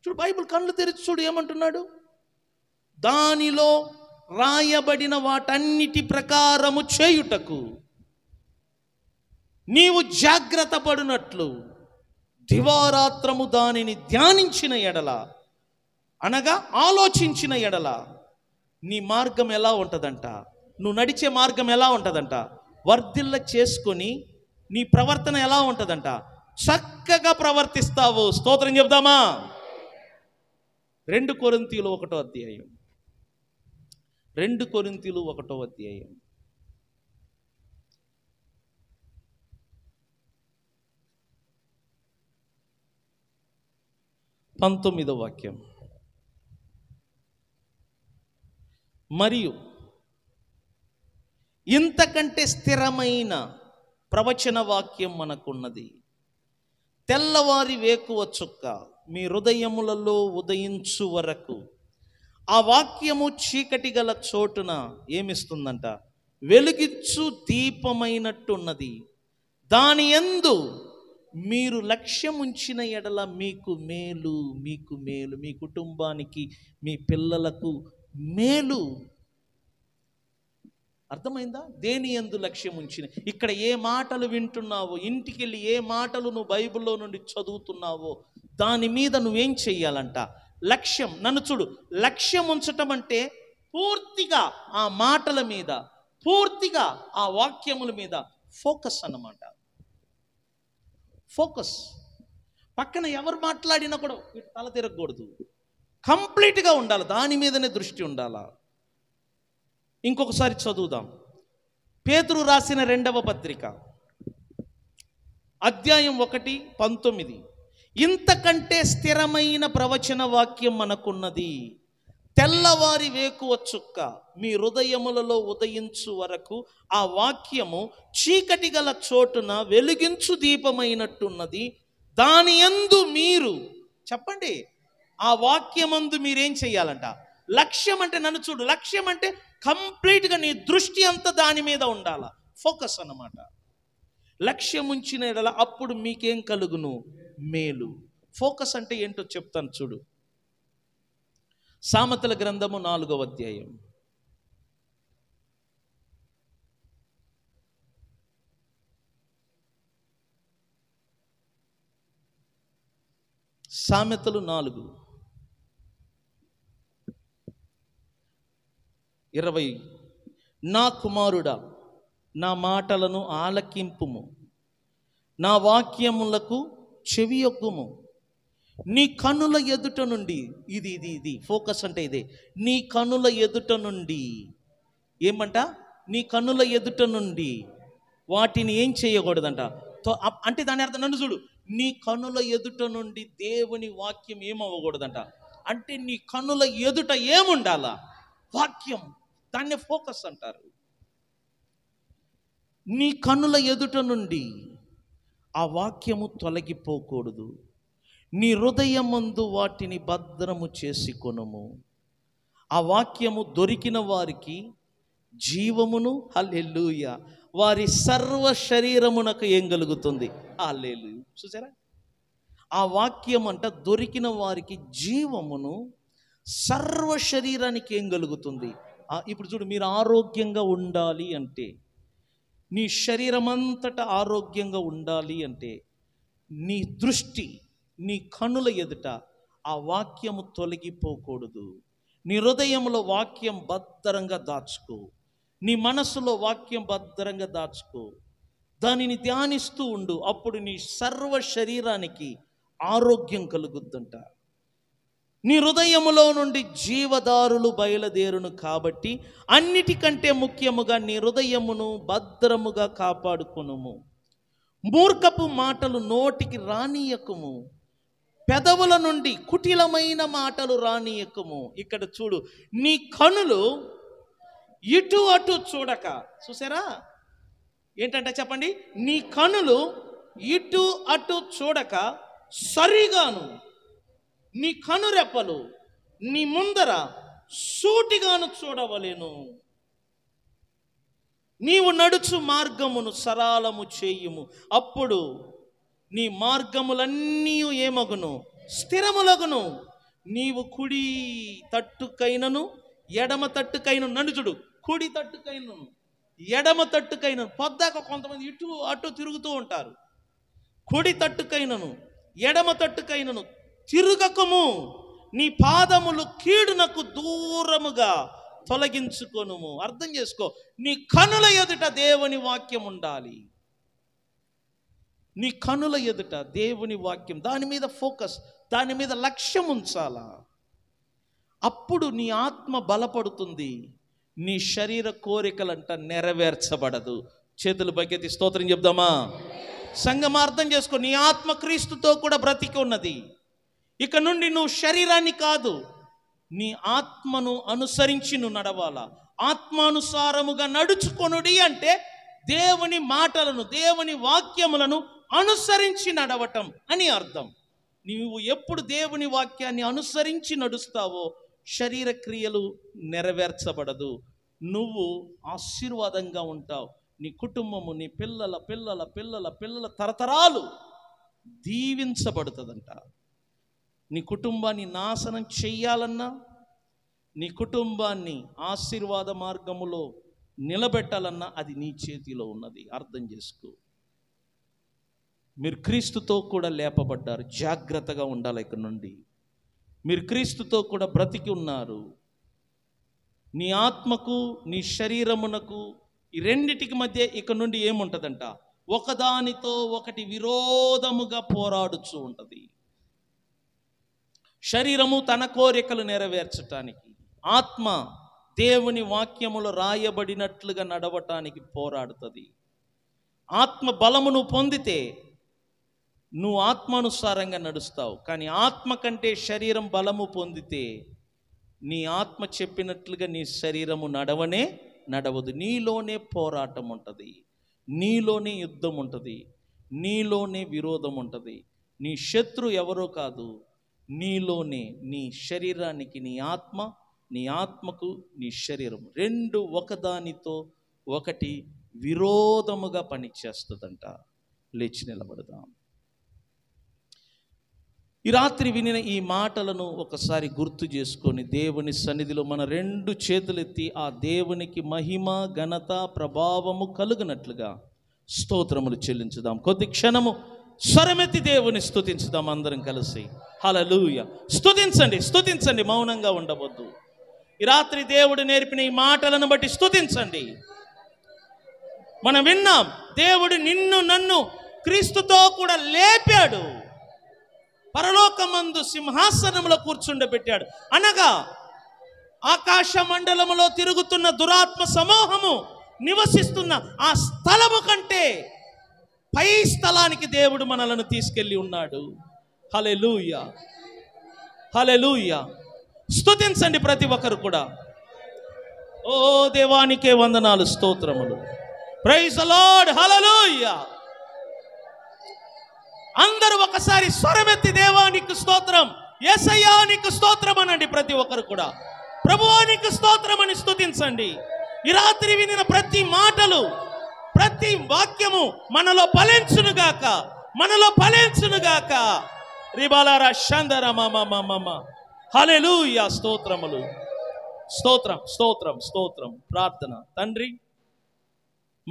చూడు బైబుల్ కళ్ళు తెరిచి చూడు ఏమంటున్నాడు దానిలో రాయబడిన వాటన్నిటి ప్రకారము చేయుటకు నీవు జాగ్రత్త పడినట్లు దివారాత్రము దానిని ధ్యానించిన ఎడల అనగా ఆలోచించిన ఎడల నీ మార్గం ఎలా ఉంటుందంట నువ్వు నడిచే మార్గం ఎలా ఉంటుందంట వర్ధిల్ల చేసుకొని నీ ప్రవర్తన ఎలా ఉంటుందంట చక్కగా ప్రవర్తిస్తావు స్తోత్రం చెప్దామా రెండు కొరంతీలు ఒకటో అధ్యాయం రెండు కొరింతీలు ఒకటో అధ్యాయం పంతొమ్మిదో వాక్యం మరియు ఇంతకంటే స్థిరమైన ప్రవచన వాక్యం మనకున్నది తెల్లవారి వేకువ చుక్క మీ హృదయములలో ఉదయించు వరకు ఆ వాక్యము చీకటి గల చోటున ఏమిస్తుందంట వెలుగిచ్చు దీపమైనట్టున్నది దాని ఎందు మీరు లక్ష్యం ఉంచిన ఎడల మీకు మేలు మీకు మేలు మీ కుటుంబానికి మీ పిల్లలకు మేలు అర్థమైందా దేని ఎందు లక్ష్యం ఉంచిన ఇక్కడ ఏ మాటలు వింటున్నావో ఇంటికి వెళ్ళి ఏ మాటలు నువ్వు బైబిల్లో నుండి చదువుతున్నావో దాని మీద నువ్వేం చెయ్యాలంట లక్ష్యం నన్ను చూడు లక్ష్యం ఉంచటం అంటే పూర్తిగా ఆ మాటల మీద పూర్తిగా ఆ వాక్యముల మీద ఫోకస్ అన్నమాట ఫోకస్ పక్కన ఎవరు మాట్లాడినా కూడా తల తిరగకూడదు కంప్లీట్గా ఉండాలి దాని మీదనే దృష్టి ఉండాలా ఇంకొకసారి చదువుదాం పేతురు రాసిన రెండవ పత్రిక అధ్యాయం ఒకటి పంతొమ్మిది ఇంతకంటే స్థిరమైన ప్రవచన వాక్యం మనకున్నది తెల్లవారి వేకువ చుక్క మీ హృదయములలో ఉదయించు వరకు ఆ వాక్యము చీకటి గల చోటున వెలిగించు దీపమైనట్టున్నది దాని ఎందు మీరు చెప్పండి ఆ వాక్యమందు మీరేం చేయాలంట లక్ష్యం అంటే నన్ను చూడు లక్ష్యం అంటే కంప్లీట్గా నీ దృష్టి అంతా దాని మీద ఉండాల ఫోకస్ అన్నమాట లక్ష్యం ఉంచిన అప్పుడు మీకేం కలుగును మేలు ఫోకస్ అంటే ఏంటో చెప్తాను చూడు సామెతల గ్రంథము నాలుగవ అధ్యాయం సామెతలు నాలుగు ఇరవై నా కుమారుడా నా మాటలను ఆలకింపుము నా వాక్యములకు చెవి యొక్కము నీ కనుల ఎదుట నుండి ఇది ఇది ఇది ఫోకస్ అంటే ఇదే నీ కనుల ఎదుట నుండి ఏమంట నీ కనుల ఎదుట నుండి వాటిని ఏం చేయకూడదంట అంటే దాని అర్థం నన్ను చూడు నీ కనుల ఎదుట నుండి దేవుని వాక్యం ఏమవ్వకూడదంట అంటే నీ కనుల ఎదుట ఏముండాలా వాక్యం దాన్ని ఫోకస్ అంటారు నీ కనుల ఎదుట నుండి ఆ వాక్యము తొలగిపోకూడదు నీ హృదయమందు వాటిని భద్రము చేసి కొనుము ఆ వాక్యము దొరికిన వారికి జీవమును హల్లెల్లుయ వారి సర్వ శరీరమునకు ఏం కలుగుతుంది హల్లెలు చూసారా ఆ వాక్యం అంట దొరికిన వారికి జీవమును సర్వ శరీరానికి ఏం కలుగుతుంది ఇప్పుడు చూడు మీరు ఆరోగ్యంగా ఉండాలి అంటే నీ శరీరం అంతటా ఆరోగ్యంగా ఉండాలి అంటే నీ దృష్టి నీ కనుల ఎదుట ఆ వాక్యము తొలగిపోకూడదు నీ హృదయంలో వాక్యం భద్రంగా దాచుకో నీ మనసులో వాక్యం భద్రంగా దాచుకో దానిని ధ్యానిస్తూ ఉండు అప్పుడు నీ సర్వ శరీరానికి ఆరోగ్యం కలుగుద్దంట నీ హృదయములో నుండి జీవదారులు బయలుదేరును కాబట్టి అన్నిటికంటే ముఖ్యముగా నీ హృదయమును భద్రముగా కాపాడుకునుము మూర్ఖపు మాటలు నోటికి రానియకుము పెదవుల నుండి కుటిలమైన మాటలు రానియకుము ఇక్కడ చూడు నీ కనులు ఇటు అటు చూడక చూసారా ఏంటంటే చెప్పండి నీ కనులు ఇటు అటు చూడక సరిగాను నీ కనురెప్పలు నీ ముందర సూటిగాను చూడవలేను నీవు నడుచు మార్గమును సరాలము చేయుము అప్పుడు నీ మార్గములన్నీ ఏమగును స్థిరములగును నీవు కుడి తట్టుకైనను ఎడమ తట్టుకైన నడుచుడు కుడి తట్టుకైనను ఎడమ తట్టుకైనను పొద్దాక కొంతమంది ఇటు అటు తిరుగుతూ ఉంటారు కుడి తట్టుకైనను ఎడమ తట్టుకైనను తిరగకము నీ పాదములు కీడునకు దూరముగా తొలగించుకొనుము అర్థం చేసుకో నీ కనుల ఎదుట దేవుని వాక్యం ఉండాలి నీ కనుల ఎదుట దేవుని వాక్యం దాని మీద ఫోకస్ దాని మీద లక్ష్యం ఉంచాలా అప్పుడు నీ ఆత్మ బలపడుతుంది నీ శరీర కోరికలంట నెరవేర్చబడదు చేతులు బకెత్తి స్తోత్రం చెప్దామా సంగమార్థం చేసుకో నీ ఆత్మ క్రీస్తుతో కూడా బ్రతికి ఉన్నది ఇక నుండి నువ్వు శరీరాన్ని కాదు నీ ఆత్మను అనుసరించి నువ్వు నడవాలా ఆత్మానుసారముగా నడుచుకొనుడి అంటే దేవుని మాటలను దేవుని వాక్యములను అనుసరించి నడవటం అని అర్థం నీవు ఎప్పుడు దేవుని వాక్యాన్ని అనుసరించి నడుస్తావో శరీర క్రియలు నెరవేర్చబడదు నువ్వు ఆశీర్వాదంగా ఉంటావు నీ కుటుంబము నీ పిల్లల పిల్లల పిల్లల పిల్లల తరతరాలు దీవించబడుతుందంట నీ కుటుంబాన్ని నాశనం చెయ్యాలన్నా నీ కుటుంబాన్ని ఆశీర్వాద మార్గములో నిలబెట్టాలన్నా అది నీ చేతిలో ఉన్నది అర్థం చేసుకో మీరు క్రీస్తుతో కూడా లేపబడ్డారు జాగ్రత్తగా ఉండాలి ఇక్కడ నుండి మీరు క్రీస్తుతో కూడా బ్రతికి ఉన్నారు నీ ఆత్మకు నీ శరీరమునకు ఈ రెండిటికి మధ్య ఇక నుండి ఏముంటుందంట ఒకదానితో ఒకటి విరోధముగా పోరాడుచు ఉంటుంది శరీరము తన కోరికలు నెరవేర్చటానికి ఆత్మ దేవుని వాక్యములు రాయబడినట్లుగా నడవటానికి పోరాడుతుంది ఆత్మ బలమును పొందితే నువ్వు ఆత్మానుసారంగా నడుస్తావు కానీ ఆత్మ కంటే శరీరం బలము పొందితే నీ ఆత్మ చెప్పినట్లుగా నీ శరీరము నడవనే నడవదు నీలోనే పోరాటం ఉంటుంది నీలోనే యుద్ధం ఉంటుంది నీలోనే విరోధం ఉంటుంది నీ శత్రు ఎవరో కాదు నీలోనే నీ శరీరానికి నీ ఆత్మ నీ ఆత్మకు నీ శరీరం రెండు ఒకదానితో ఒకటి విరోధముగా పనిచేస్తుందంట లేచి నిలబడదాం ఈ రాత్రి వినిన ఈ మాటలను ఒకసారి గుర్తు చేసుకొని దేవుని సన్నిధిలో మన రెండు చేతులెత్తి ఆ దేవునికి మహిమ ఘనత ప్రభావము కలుగునట్లుగా స్తోత్రములు చెల్లించుదాం కొద్ది క్షణము స్వరమెత్తి దేవుని స్థుతించుదాం అందరం కలిసి హలలుయ స్థుతించండి స్థుతించండి మౌనంగా ఉండవద్దు ఈ రాత్రి దేవుడు నేర్పిన ఈ మాటలను బట్టి స్థుతించండి మనం విన్నాం దేవుడు నిన్ను నన్ను క్రీస్తుతో కూడా లేపాడు పరలోకమందు సింహాసనంలో కూర్చుండబెట్టాడు అనగా ఆకాశ మండలములో తిరుగుతున్న దురాత్మ సమూహము నివసిస్తున్న ఆ స్థలము కంటే పై స్థలానికి దేవుడు మనలను తీసుకెళ్ళి ఉన్నాడు హలే హలే లూయ స్థుతించండి ప్రతి ఒక్కరు కూడా ఓ దేవానికే వందనాలు స్తోత్రములు ప్రైజ్ లార్డ్ హలలోయ అందరూ ఒకసారి స్వరమెత్తి దేవానికి స్తోత్రం ఎసయానికి స్తోత్రం అనండి ప్రతి ఒక్కరు కూడా ప్రభువానికి స్తోత్రం అని స్తుతించండి ఈ రాత్రి వినిన ప్రతి మాటలు ప్రతి వాక్యము మనలో ఫలించును గాక మనలో ఫలించును గాక రిబాలారా షందర హలెలుయా స్తోత్రములు స్తోత్రం స్తోత్రం స్తోత్రం ప్రార్థన తండ్రి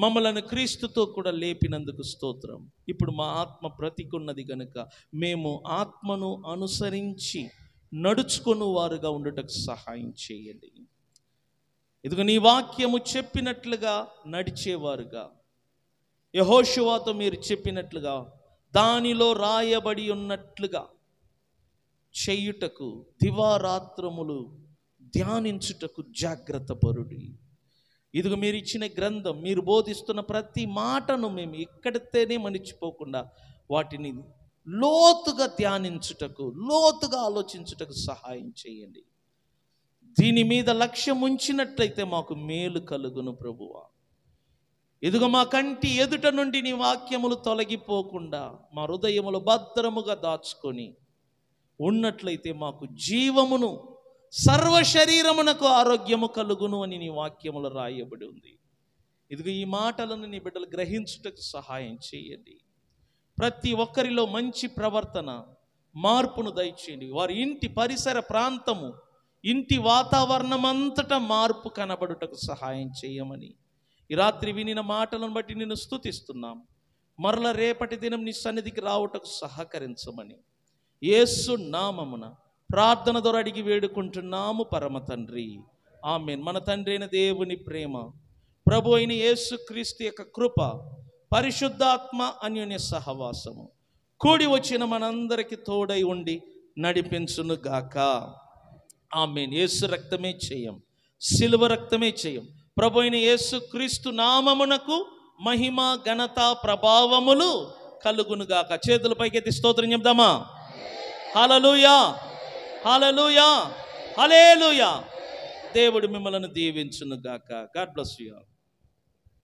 మమ్మలను క్రీస్తుతో కూడా లేపినందుకు స్తోత్రం ఇప్పుడు మా ఆత్మ బ్రతికున్నది గనుక మేము ఆత్మను అనుసరించి నడుచుకొని వారుగా ఉండటకు సహాయం చేయండి ఇదిగో నీ వాక్యము చెప్పినట్లుగా నడిచేవారుగా యహోషువాతో మీరు చెప్పినట్లుగా దానిలో రాయబడి ఉన్నట్లుగా చేయుటకు దివారాత్రములు ధ్యానించుటకు జాగ్రత్త పరుడి ఇదిగో మీరు ఇచ్చిన గ్రంథం మీరు బోధిస్తున్న ప్రతి మాటను మేము ఎక్కడితేనే మనిచిపోకుండా వాటిని లోతుగా ధ్యానించుటకు లోతుగా ఆలోచించుటకు సహాయం చేయండి దీని మీద లక్ష్యం ఉంచినట్లయితే మాకు మేలు కలుగును ప్రభువ ఎదుగు మా కంటి ఎదుట నుండి నీ వాక్యములు తొలగిపోకుండా మా హృదయములు భద్రముగా దాచుకొని ఉన్నట్లయితే మాకు జీవమును సర్వ శరీరమునకు ఆరోగ్యము కలుగును అని నీ వాక్యములు రాయబడి ఉంది ఇదిగో ఈ మాటలను నీ బిడ్డలు గ్రహించుటకు సహాయం చేయండి ప్రతి ఒక్కరిలో మంచి ప్రవర్తన మార్పును దయచేయండి వారి ఇంటి పరిసర ప్రాంతము ఇంటి వాతావరణం అంతటా మార్పు కనబడుటకు సహాయం చేయమని ఈ రాత్రి వినిన మాటలను బట్టి నిన్ను స్థుతిస్తున్నాం మరల రేపటి దినం నీ సన్నిధికి రావుటకు సహకరించమని ఏసు నామమున ప్రార్థన ద్వారా అడిగి వేడుకుంటున్నాము పరమ తండ్రి ఆమె మన తండ్రి అయిన దేవుని ప్రేమ ప్రభు అయిన యేసు క్రీస్తు యొక్క కృప పరిశుద్ధాత్మ అన్యోన్య సహవాసము కూడి వచ్చిన మనందరికీ తోడై ఉండి నడిపించునుగాక ఆమె యేసు రక్తమే చేయం సిలువ రక్తమే చేయం ప్రభు అయిన యేసు క్రీస్తు నామమునకు మహిమ ఘనత ప్రభావములు కలుగునుగాక చేతుల ఎత్తి స్తోత్రం చెప్దామా హలలుయా హలలుయా హలేలుయా దేవుడు మిమ్మల్ని దీవించునుగాక గాడ్ బ్లస్ యూ